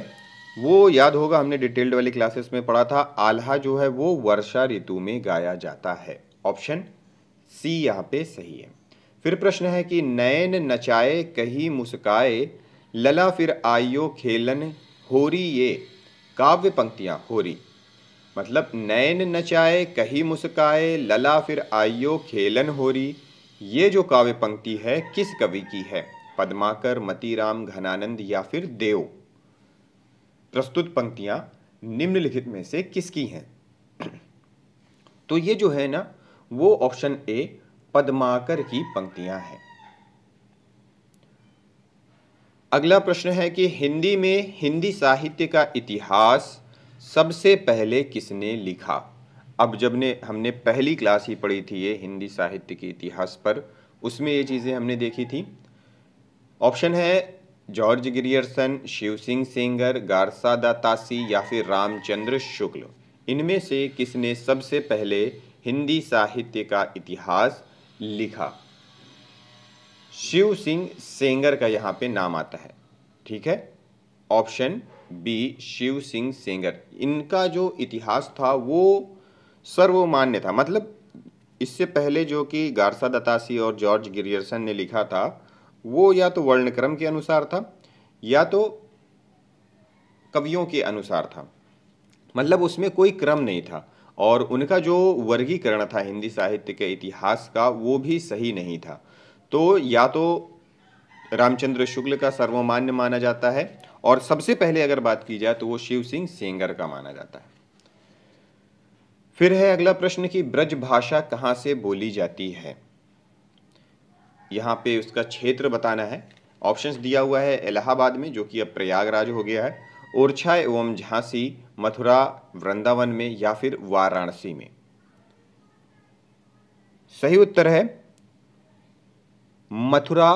वो याद होगा हमने डिटेल्ड वाली क्लासेस में पढ़ा था आल्हा जो है वो वर्षा ऋतु में गाया जाता है ऑप्शन सी यहाँ पे सही है फिर प्रश्न है कि नयन नचाए कही मुस्काए लला फिर आइयो खेलन होरी ये काव्य पंक्तियाँ होरी मतलब नयन नचाए कही मुस्काए लला फिर आइयो खेलन होरी ये जो काव्य पंक्ति है किस कवि की है पद्माकर मतीराम घनानंद या फिर देव प्रस्तुत पंक्तियां निम्नलिखित में से किसकी हैं तो ये जो है ना वो ऑप्शन ए पदमाकर की पंक्तियां हैं अगला प्रश्न है कि हिंदी में हिंदी साहित्य का इतिहास सबसे पहले किसने लिखा अब जब ने हमने पहली क्लास ही पढ़ी थी ये हिंदी साहित्य के इतिहास पर उसमें ये चीज़ें हमने देखी थी ऑप्शन है George Grierson Shiv Singh Sengar Garcin de Tassy या फिर रामचंद्र शुक्ल इनमें से किसने सबसे पहले हिंदी साहित्य का इतिहास लिखा शिव सिंह सेंगर का यहाँ पे नाम आता है ठीक है ऑप्शन बी शिव सिंह सेंगर इनका जो इतिहास था वो सर्वमान्य था मतलब इससे पहले जो कि गारसा दतासी और जॉर्ज गिरियर्सन ने लिखा था वो या तो वर्णक्रम के अनुसार था या तो कवियों के अनुसार था मतलब उसमें कोई क्रम नहीं था और उनका जो वर्गीकरण था हिंदी साहित्य के इतिहास का वो भी सही नहीं था तो या तो रामचंद्र शुक्ल का सर्वमान्य माना जाता है और सबसे पहले अगर बात की जाए तो वो शिव सिंह सेंगर का माना जाता है फिर है अगला प्रश्न कि ब्रज भाषा कहाँ से बोली जाती है यहाँ पे उसका क्षेत्र बताना है ऑप्शंस दिया हुआ है इलाहाबाद में जो कि अब प्रयागराज हो गया है ओरछा एवं झांसी मथुरा वृंदावन में या फिर वाराणसी में सही उत्तर है मथुरा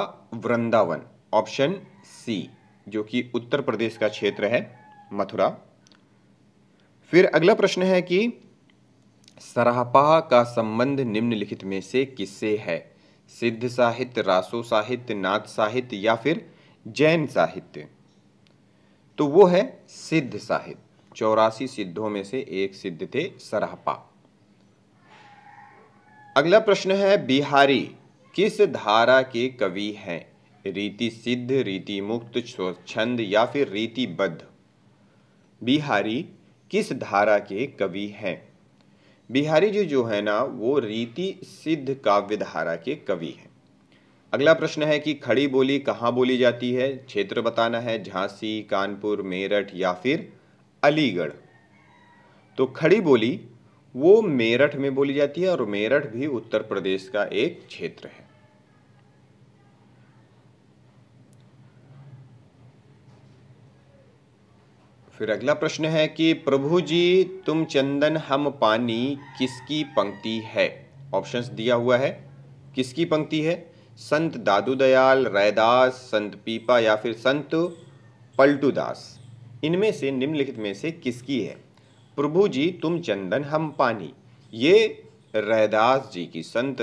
वृंदावन ऑप्शन सी जो कि उत्तर प्रदेश का क्षेत्र है मथुरा फिर अगला प्रश्न है कि सराहपा का संबंध निम्नलिखित में से किससे है सिद्ध साहित्य रासो साहित्य नाथ साहित्य या फिर जैन साहित्य तो वो है सिद्ध साहिब चौरासी सिद्धों में से एक सिद्ध थे सरहपा अगला प्रश्न है बिहारी किस धारा के कवि हैं रीति सिद्ध रीति मुक्त स्वच्छंद या फिर रीतिबद्ध बिहारी किस धारा के कवि हैं बिहारी जी जो है ना वो रीति सिद्ध काव्य धारा के कवि हैं अगला प्रश्न है कि खड़ी बोली कहाँ बोली जाती है क्षेत्र बताना है झांसी कानपुर मेरठ या फिर अलीगढ़ तो खड़ी बोली वो मेरठ में बोली जाती है और मेरठ भी उत्तर प्रदेश का एक क्षेत्र है फिर अगला प्रश्न है कि प्रभु जी तुम चंदन हम पानी किसकी पंक्ति है ऑप्शंस दिया हुआ है किसकी पंक्ति है संत दादू दयाल रायदास संत पीपा या फिर संत पलटू दास इनमें से निम्नलिखित में से किसकी है प्रभु जी तुम चंदन हम पानी ये रैदास जी की संत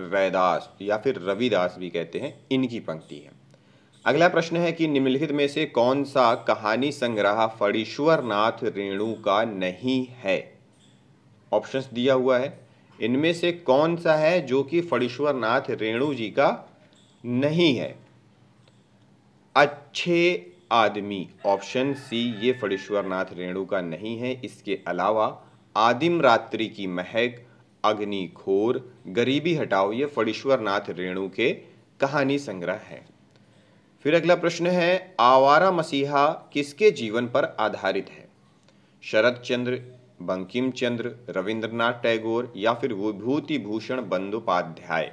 रैदास या फिर रविदास भी कहते हैं इनकी पंक्ति है अगला प्रश्न है कि निम्नलिखित में से कौन सा कहानी संग्रह फड़ीश्वर नाथ रेणु का नहीं है ऑप्शंस दिया हुआ है इनमें से कौन सा है जो कि फणीश्वरनाथ रेणु जी का नहीं है अच्छे आदमी ऑप्शन सी ये फणीश्वरनाथ रेणु का नहीं है इसके अलावा आदिम रात्रि की महक अग्निखोर गरीबी हटाओ ये फणीश्वरनाथ रेणु के कहानी संग्रह है फिर अगला प्रश्न है आवारा मसीहा किसके जीवन पर आधारित है शरद चंद्र बंकिम चंद्र रविंद्रनाथ टैगोर या फिर विभूति भूषण बंदोपाध्याय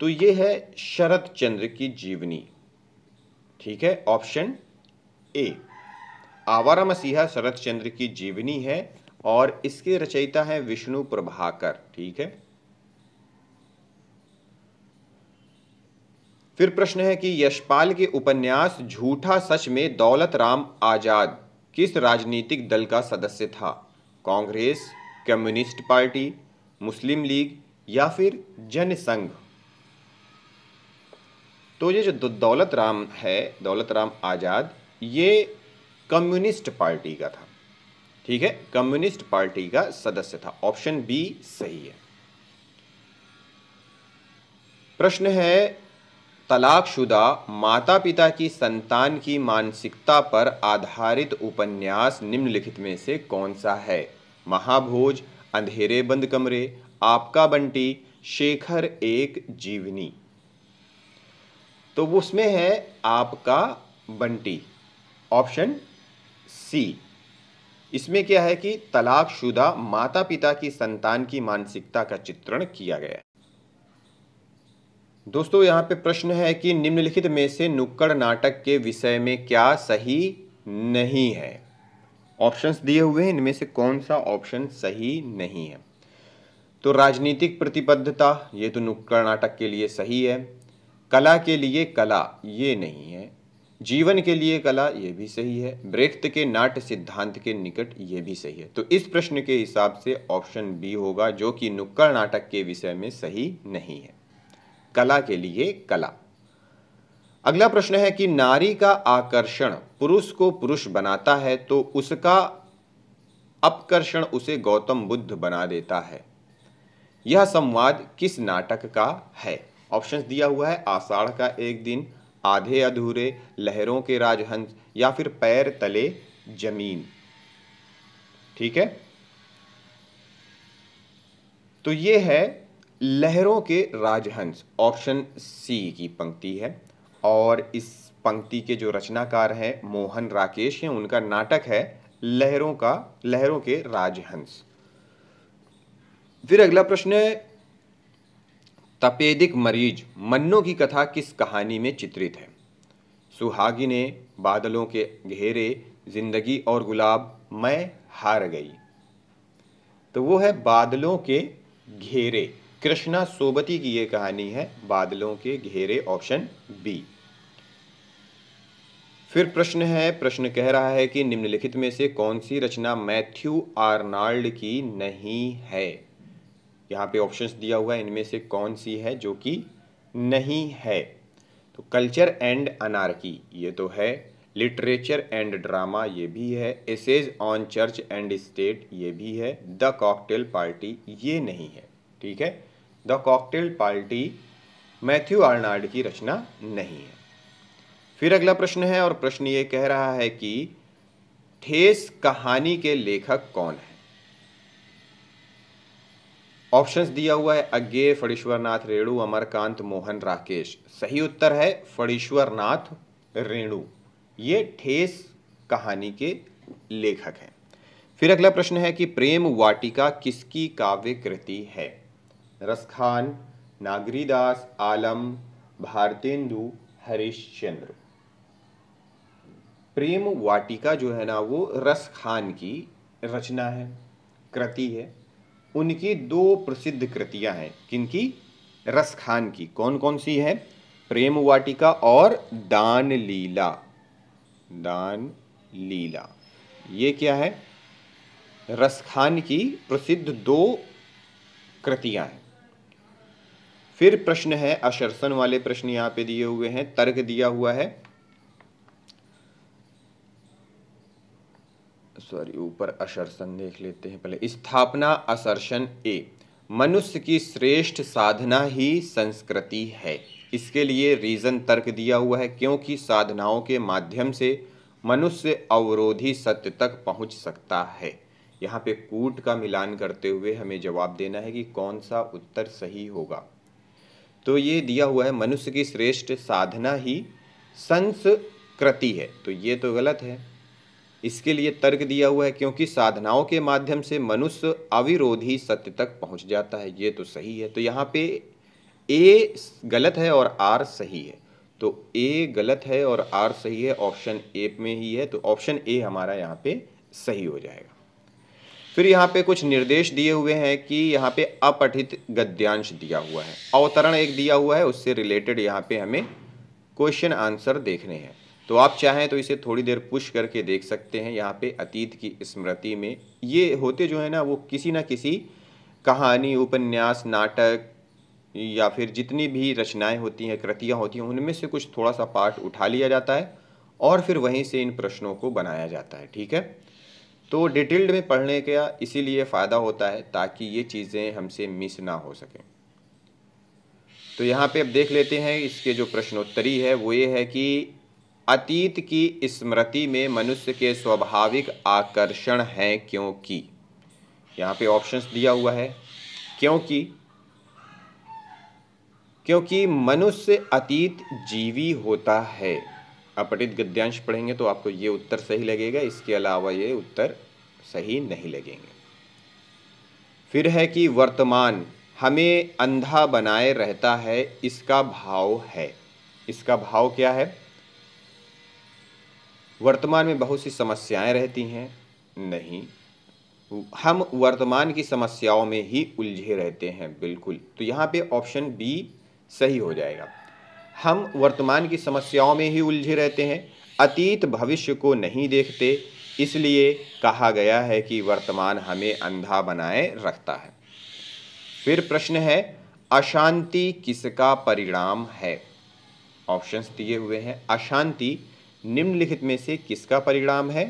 तो ये है शरद चंद्र की जीवनी ठीक है ऑप्शन ए आवारा मसीहा शरद चंद्र की जीवनी है और इसके रचयिता है विष्णु प्रभाकर ठीक है फिर प्रश्न है कि यशपाल के उपन्यास झूठा सच में दौलत राम आजाद किस राजनीतिक दल का सदस्य था कांग्रेस कम्युनिस्ट पार्टी मुस्लिम लीग या फिर जनसंघ तो ये जो दौलत राम है दौलत राम आज़ाद ये कम्युनिस्ट पार्टी का था ठीक है कम्युनिस्ट पार्टी का सदस्य था ऑप्शन बी सही है प्रश्न है तलाकशुदा माता पिता की संतान की मानसिकता पर आधारित उपन्यास निम्नलिखित में से कौन सा है महाभोज अंधेरे बंद कमरे आपका बंटी शेखर एक जीवनी तो उसमें है आपका बंटी ऑप्शन सी इसमें क्या है कि तलाकशुदा माता पिता की संतान की मानसिकता का चित्रण किया गया दोस्तों यहाँ पे प्रश्न है कि निम्नलिखित में से नुक्कड़ नाटक के विषय में क्या सही नहीं है ऑप्शंस दिए हुए हैं इनमें से कौन सा ऑप्शन सही नहीं है तो राजनीतिक प्रतिबद्धता ये तो नुक्कड़ नाटक के लिए सही है कला के लिए कला ये नहीं है जीवन के लिए कला ये भी सही है ब्रेख्त के नाट्य सिद्धांत के निकट ये भी सही है तो इस प्रश्न के हिसाब से ऑप्शन बी होगा जो कि नुक्कड़ नाटक के विषय में सही नहीं है कला के लिए कला अगला प्रश्न है कि नारी का आकर्षण पुरुष को पुरुष बनाता है तो उसका अपकर्षण उसे गौतम बुद्ध बना देता है यह संवाद किस नाटक का है ऑप्शन दिया हुआ है आषाढ़ का एक दिन आधे अधूरे लहरों के राजहंस या फिर पैर तले जमीन ठीक है तो ये है लहरों के राजहंस ऑप्शन सी की पंक्ति है और इस पंक्ति के जो रचनाकार हैं मोहन राकेश हैं उनका नाटक है लहरों का लहरों के राजहंस फिर अगला प्रश्न है तपेदिक मरीज मन्नो की कथा किस कहानी में चित्रित है ने बादलों के घेरे जिंदगी और गुलाब मैं हार गई तो वो है बादलों के घेरे कृष्णा सोबती की यह कहानी है बादलों के घेरे ऑप्शन बी फिर प्रश्न है प्रश्न कह रहा है कि निम्नलिखित में से कौन सी रचना मैथ्यू आर्नाल्ड की नहीं है यहाँ पे ऑप्शंस दिया हुआ है इनमें से कौन सी है जो कि नहीं है तो कल्चर एंड अनारकी ये तो है लिटरेचर एंड ड्रामा ये भी है essays on church and state ये भी है द कॉकटेल पार्टी ये नहीं है ठीक है the cocktail party Matthew Arnold की रचना नहीं है फिर अगला प्रश्न है और प्रश्न ये कह रहा है कि ठेस कहानी के लेखक कौन है ऑप्शंस दिया हुआ है अज्ञे फणीश्वरनाथ रेणु अमरकांत मोहन राकेश सही उत्तर है फणीश्वरनाथ रेणु ये ठेस कहानी के लेखक हैं फिर अगला प्रश्न है कि प्रेम वाटिका किसकी काव्य कृति है रसखान नागरीदास आलम भारतेंदु हरिश्चंद्र प्रेम वाटिका जो है ना वो रस खान की रचना है कृति है उनकी दो प्रसिद्ध कृतियां हैं किनकी रस खान की कौन कौन सी है प्रेम वाटिका और दान लीला दान लीला ये क्या है रस खान की प्रसिद्ध दो कृतियां हैं फिर प्रश्न है अशर्सन वाले प्रश्न यहाँ पे दिए हुए हैं तर्क दिया हुआ है सॉरी ऊपर अशर्सन देख लेते हैं पहले स्थापना असरसन ए मनुष्य की श्रेष्ठ साधना ही संस्कृति है इसके लिए रीज़न तर्क दिया हुआ है क्योंकि साधनाओं के माध्यम से मनुष्य अवरोधी सत्य तक पहुंच सकता है यहाँ पे कूट का मिलान करते हुए हमें जवाब देना है कि कौन सा उत्तर सही होगा तो ये दिया हुआ है मनुष्य की श्रेष्ठ साधना ही संस्कृति है तो ये तो गलत है इसके लिए तर्क दिया हुआ है क्योंकि साधनाओं के माध्यम से मनुष्य अविरोधी सत्य तक पहुंच जाता है ये तो सही है तो यहाँ पे ए गलत है और आर सही है तो ए गलत है और आर सही है ऑप्शन ए में ही है तो ऑप्शन ए हमारा यहाँ पे सही हो जाएगा फिर यहाँ पे कुछ निर्देश दिए हुए हैं कि यहाँ पे अपठित गद्यांश दिया हुआ है अवतरण एक दिया हुआ है उससे रिलेटेड यहाँ पे हमें क्वेश्चन आंसर देखने हैं तो आप चाहें तो इसे थोड़ी देर पुश करके देख सकते हैं यहाँ पे अतीत की स्मृति में ये होते जो है ना वो किसी ना किसी कहानी उपन्यास नाटक या फिर जितनी भी रचनाएं होती हैं कृतियाँ होती हैं उनमें से कुछ थोड़ा सा पार्ट उठा लिया जाता है और फिर वहीं से इन प्रश्नों को बनाया जाता है ठीक है तो डिटेल्ड में पढ़ने का इसीलिए फ़ायदा होता है ताकि ये चीज़ें हमसे मिस ना हो सकें तो यहाँ पे अब देख लेते हैं इसके जो प्रश्नोत्तरी है वो ये है कि अतीत की स्मृति में मनुष्य के स्वाभाविक आकर्षण हैं क्योंकि यहाँ पे ऑप्शंस दिया हुआ है क्योंकि क्योंकि मनुष्य अतीत जीवी होता है अपटित गद्यांश पढ़ेंगे तो आपको ये उत्तर सही लगेगा इसके अलावा ये उत्तर सही नहीं लगेंगे फिर है कि वर्तमान हमें अंधा बनाए रहता है इसका भाव है इसका भाव क्या है वर्तमान में बहुत सी समस्याएं रहती हैं नहीं हम वर्तमान की समस्याओं में ही उलझे रहते हैं बिल्कुल तो यहाँ पे ऑप्शन बी सही हो जाएगा हम वर्तमान की समस्याओं में ही उलझे रहते हैं अतीत भविष्य को नहीं देखते इसलिए कहा गया है कि वर्तमान हमें अंधा बनाए रखता है फिर प्रश्न है अशांति किसका परिणाम है ऑप्शंस दिए हुए हैं अशांति निम्नलिखित में से किसका परिणाम है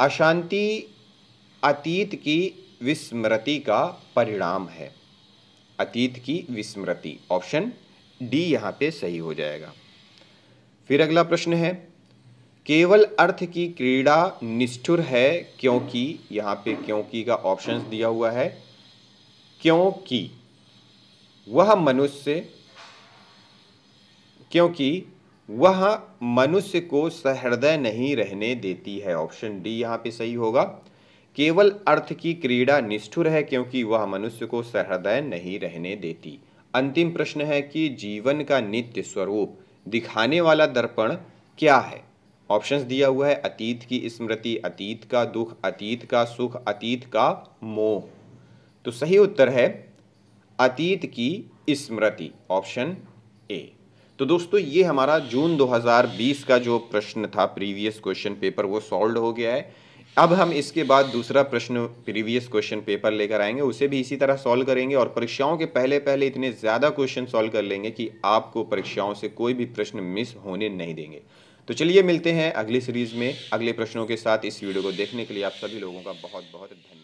अशांति अतीत की विस्मृति का परिणाम है अतीत की विस्मृति ऑप्शन डी यहाँ पे सही हो जाएगा फिर अगला प्रश्न है केवल अर्थ की क्रीड़ा निष्ठुर है क्योंकि यहाँ पे क्योंकि का ऑप्शन दिया हुआ है क्योंकि वह मनुष्य क्योंकि वह मनुष्य को सहृदय नहीं रहने देती है ऑप्शन डी यहाँ पे सही होगा केवल अर्थ की क्रीड़ा निष्ठुर है क्योंकि वह मनुष्य को सहृदय नहीं रहने देती अंतिम प्रश्न है कि जीवन का नित्य स्वरूप दिखाने वाला दर्पण क्या है ऑप्शंस दिया हुआ है अतीत की स्मृति अतीत का दुख अतीत का सुख अतीत का मोह तो सही उत्तर है अतीत की स्मृति ऑप्शन ए तो दोस्तों ये हमारा जून 2020 का जो प्रश्न था प्रीवियस क्वेश्चन पेपर वो सॉल्व हो गया है अब हम इसके बाद दूसरा प्रश्न प्रीवियस क्वेश्चन पेपर लेकर आएंगे उसे भी इसी तरह सॉल्व करेंगे और परीक्षाओं के पहले पहले इतने ज़्यादा क्वेश्चन सॉल्व कर लेंगे कि आपको परीक्षाओं से कोई भी प्रश्न मिस होने नहीं देंगे तो चलिए मिलते हैं अगली सीरीज में अगले प्रश्नों के साथ इस वीडियो को देखने के लिए आप सभी लोगों का बहुत बहुत धन्यवाद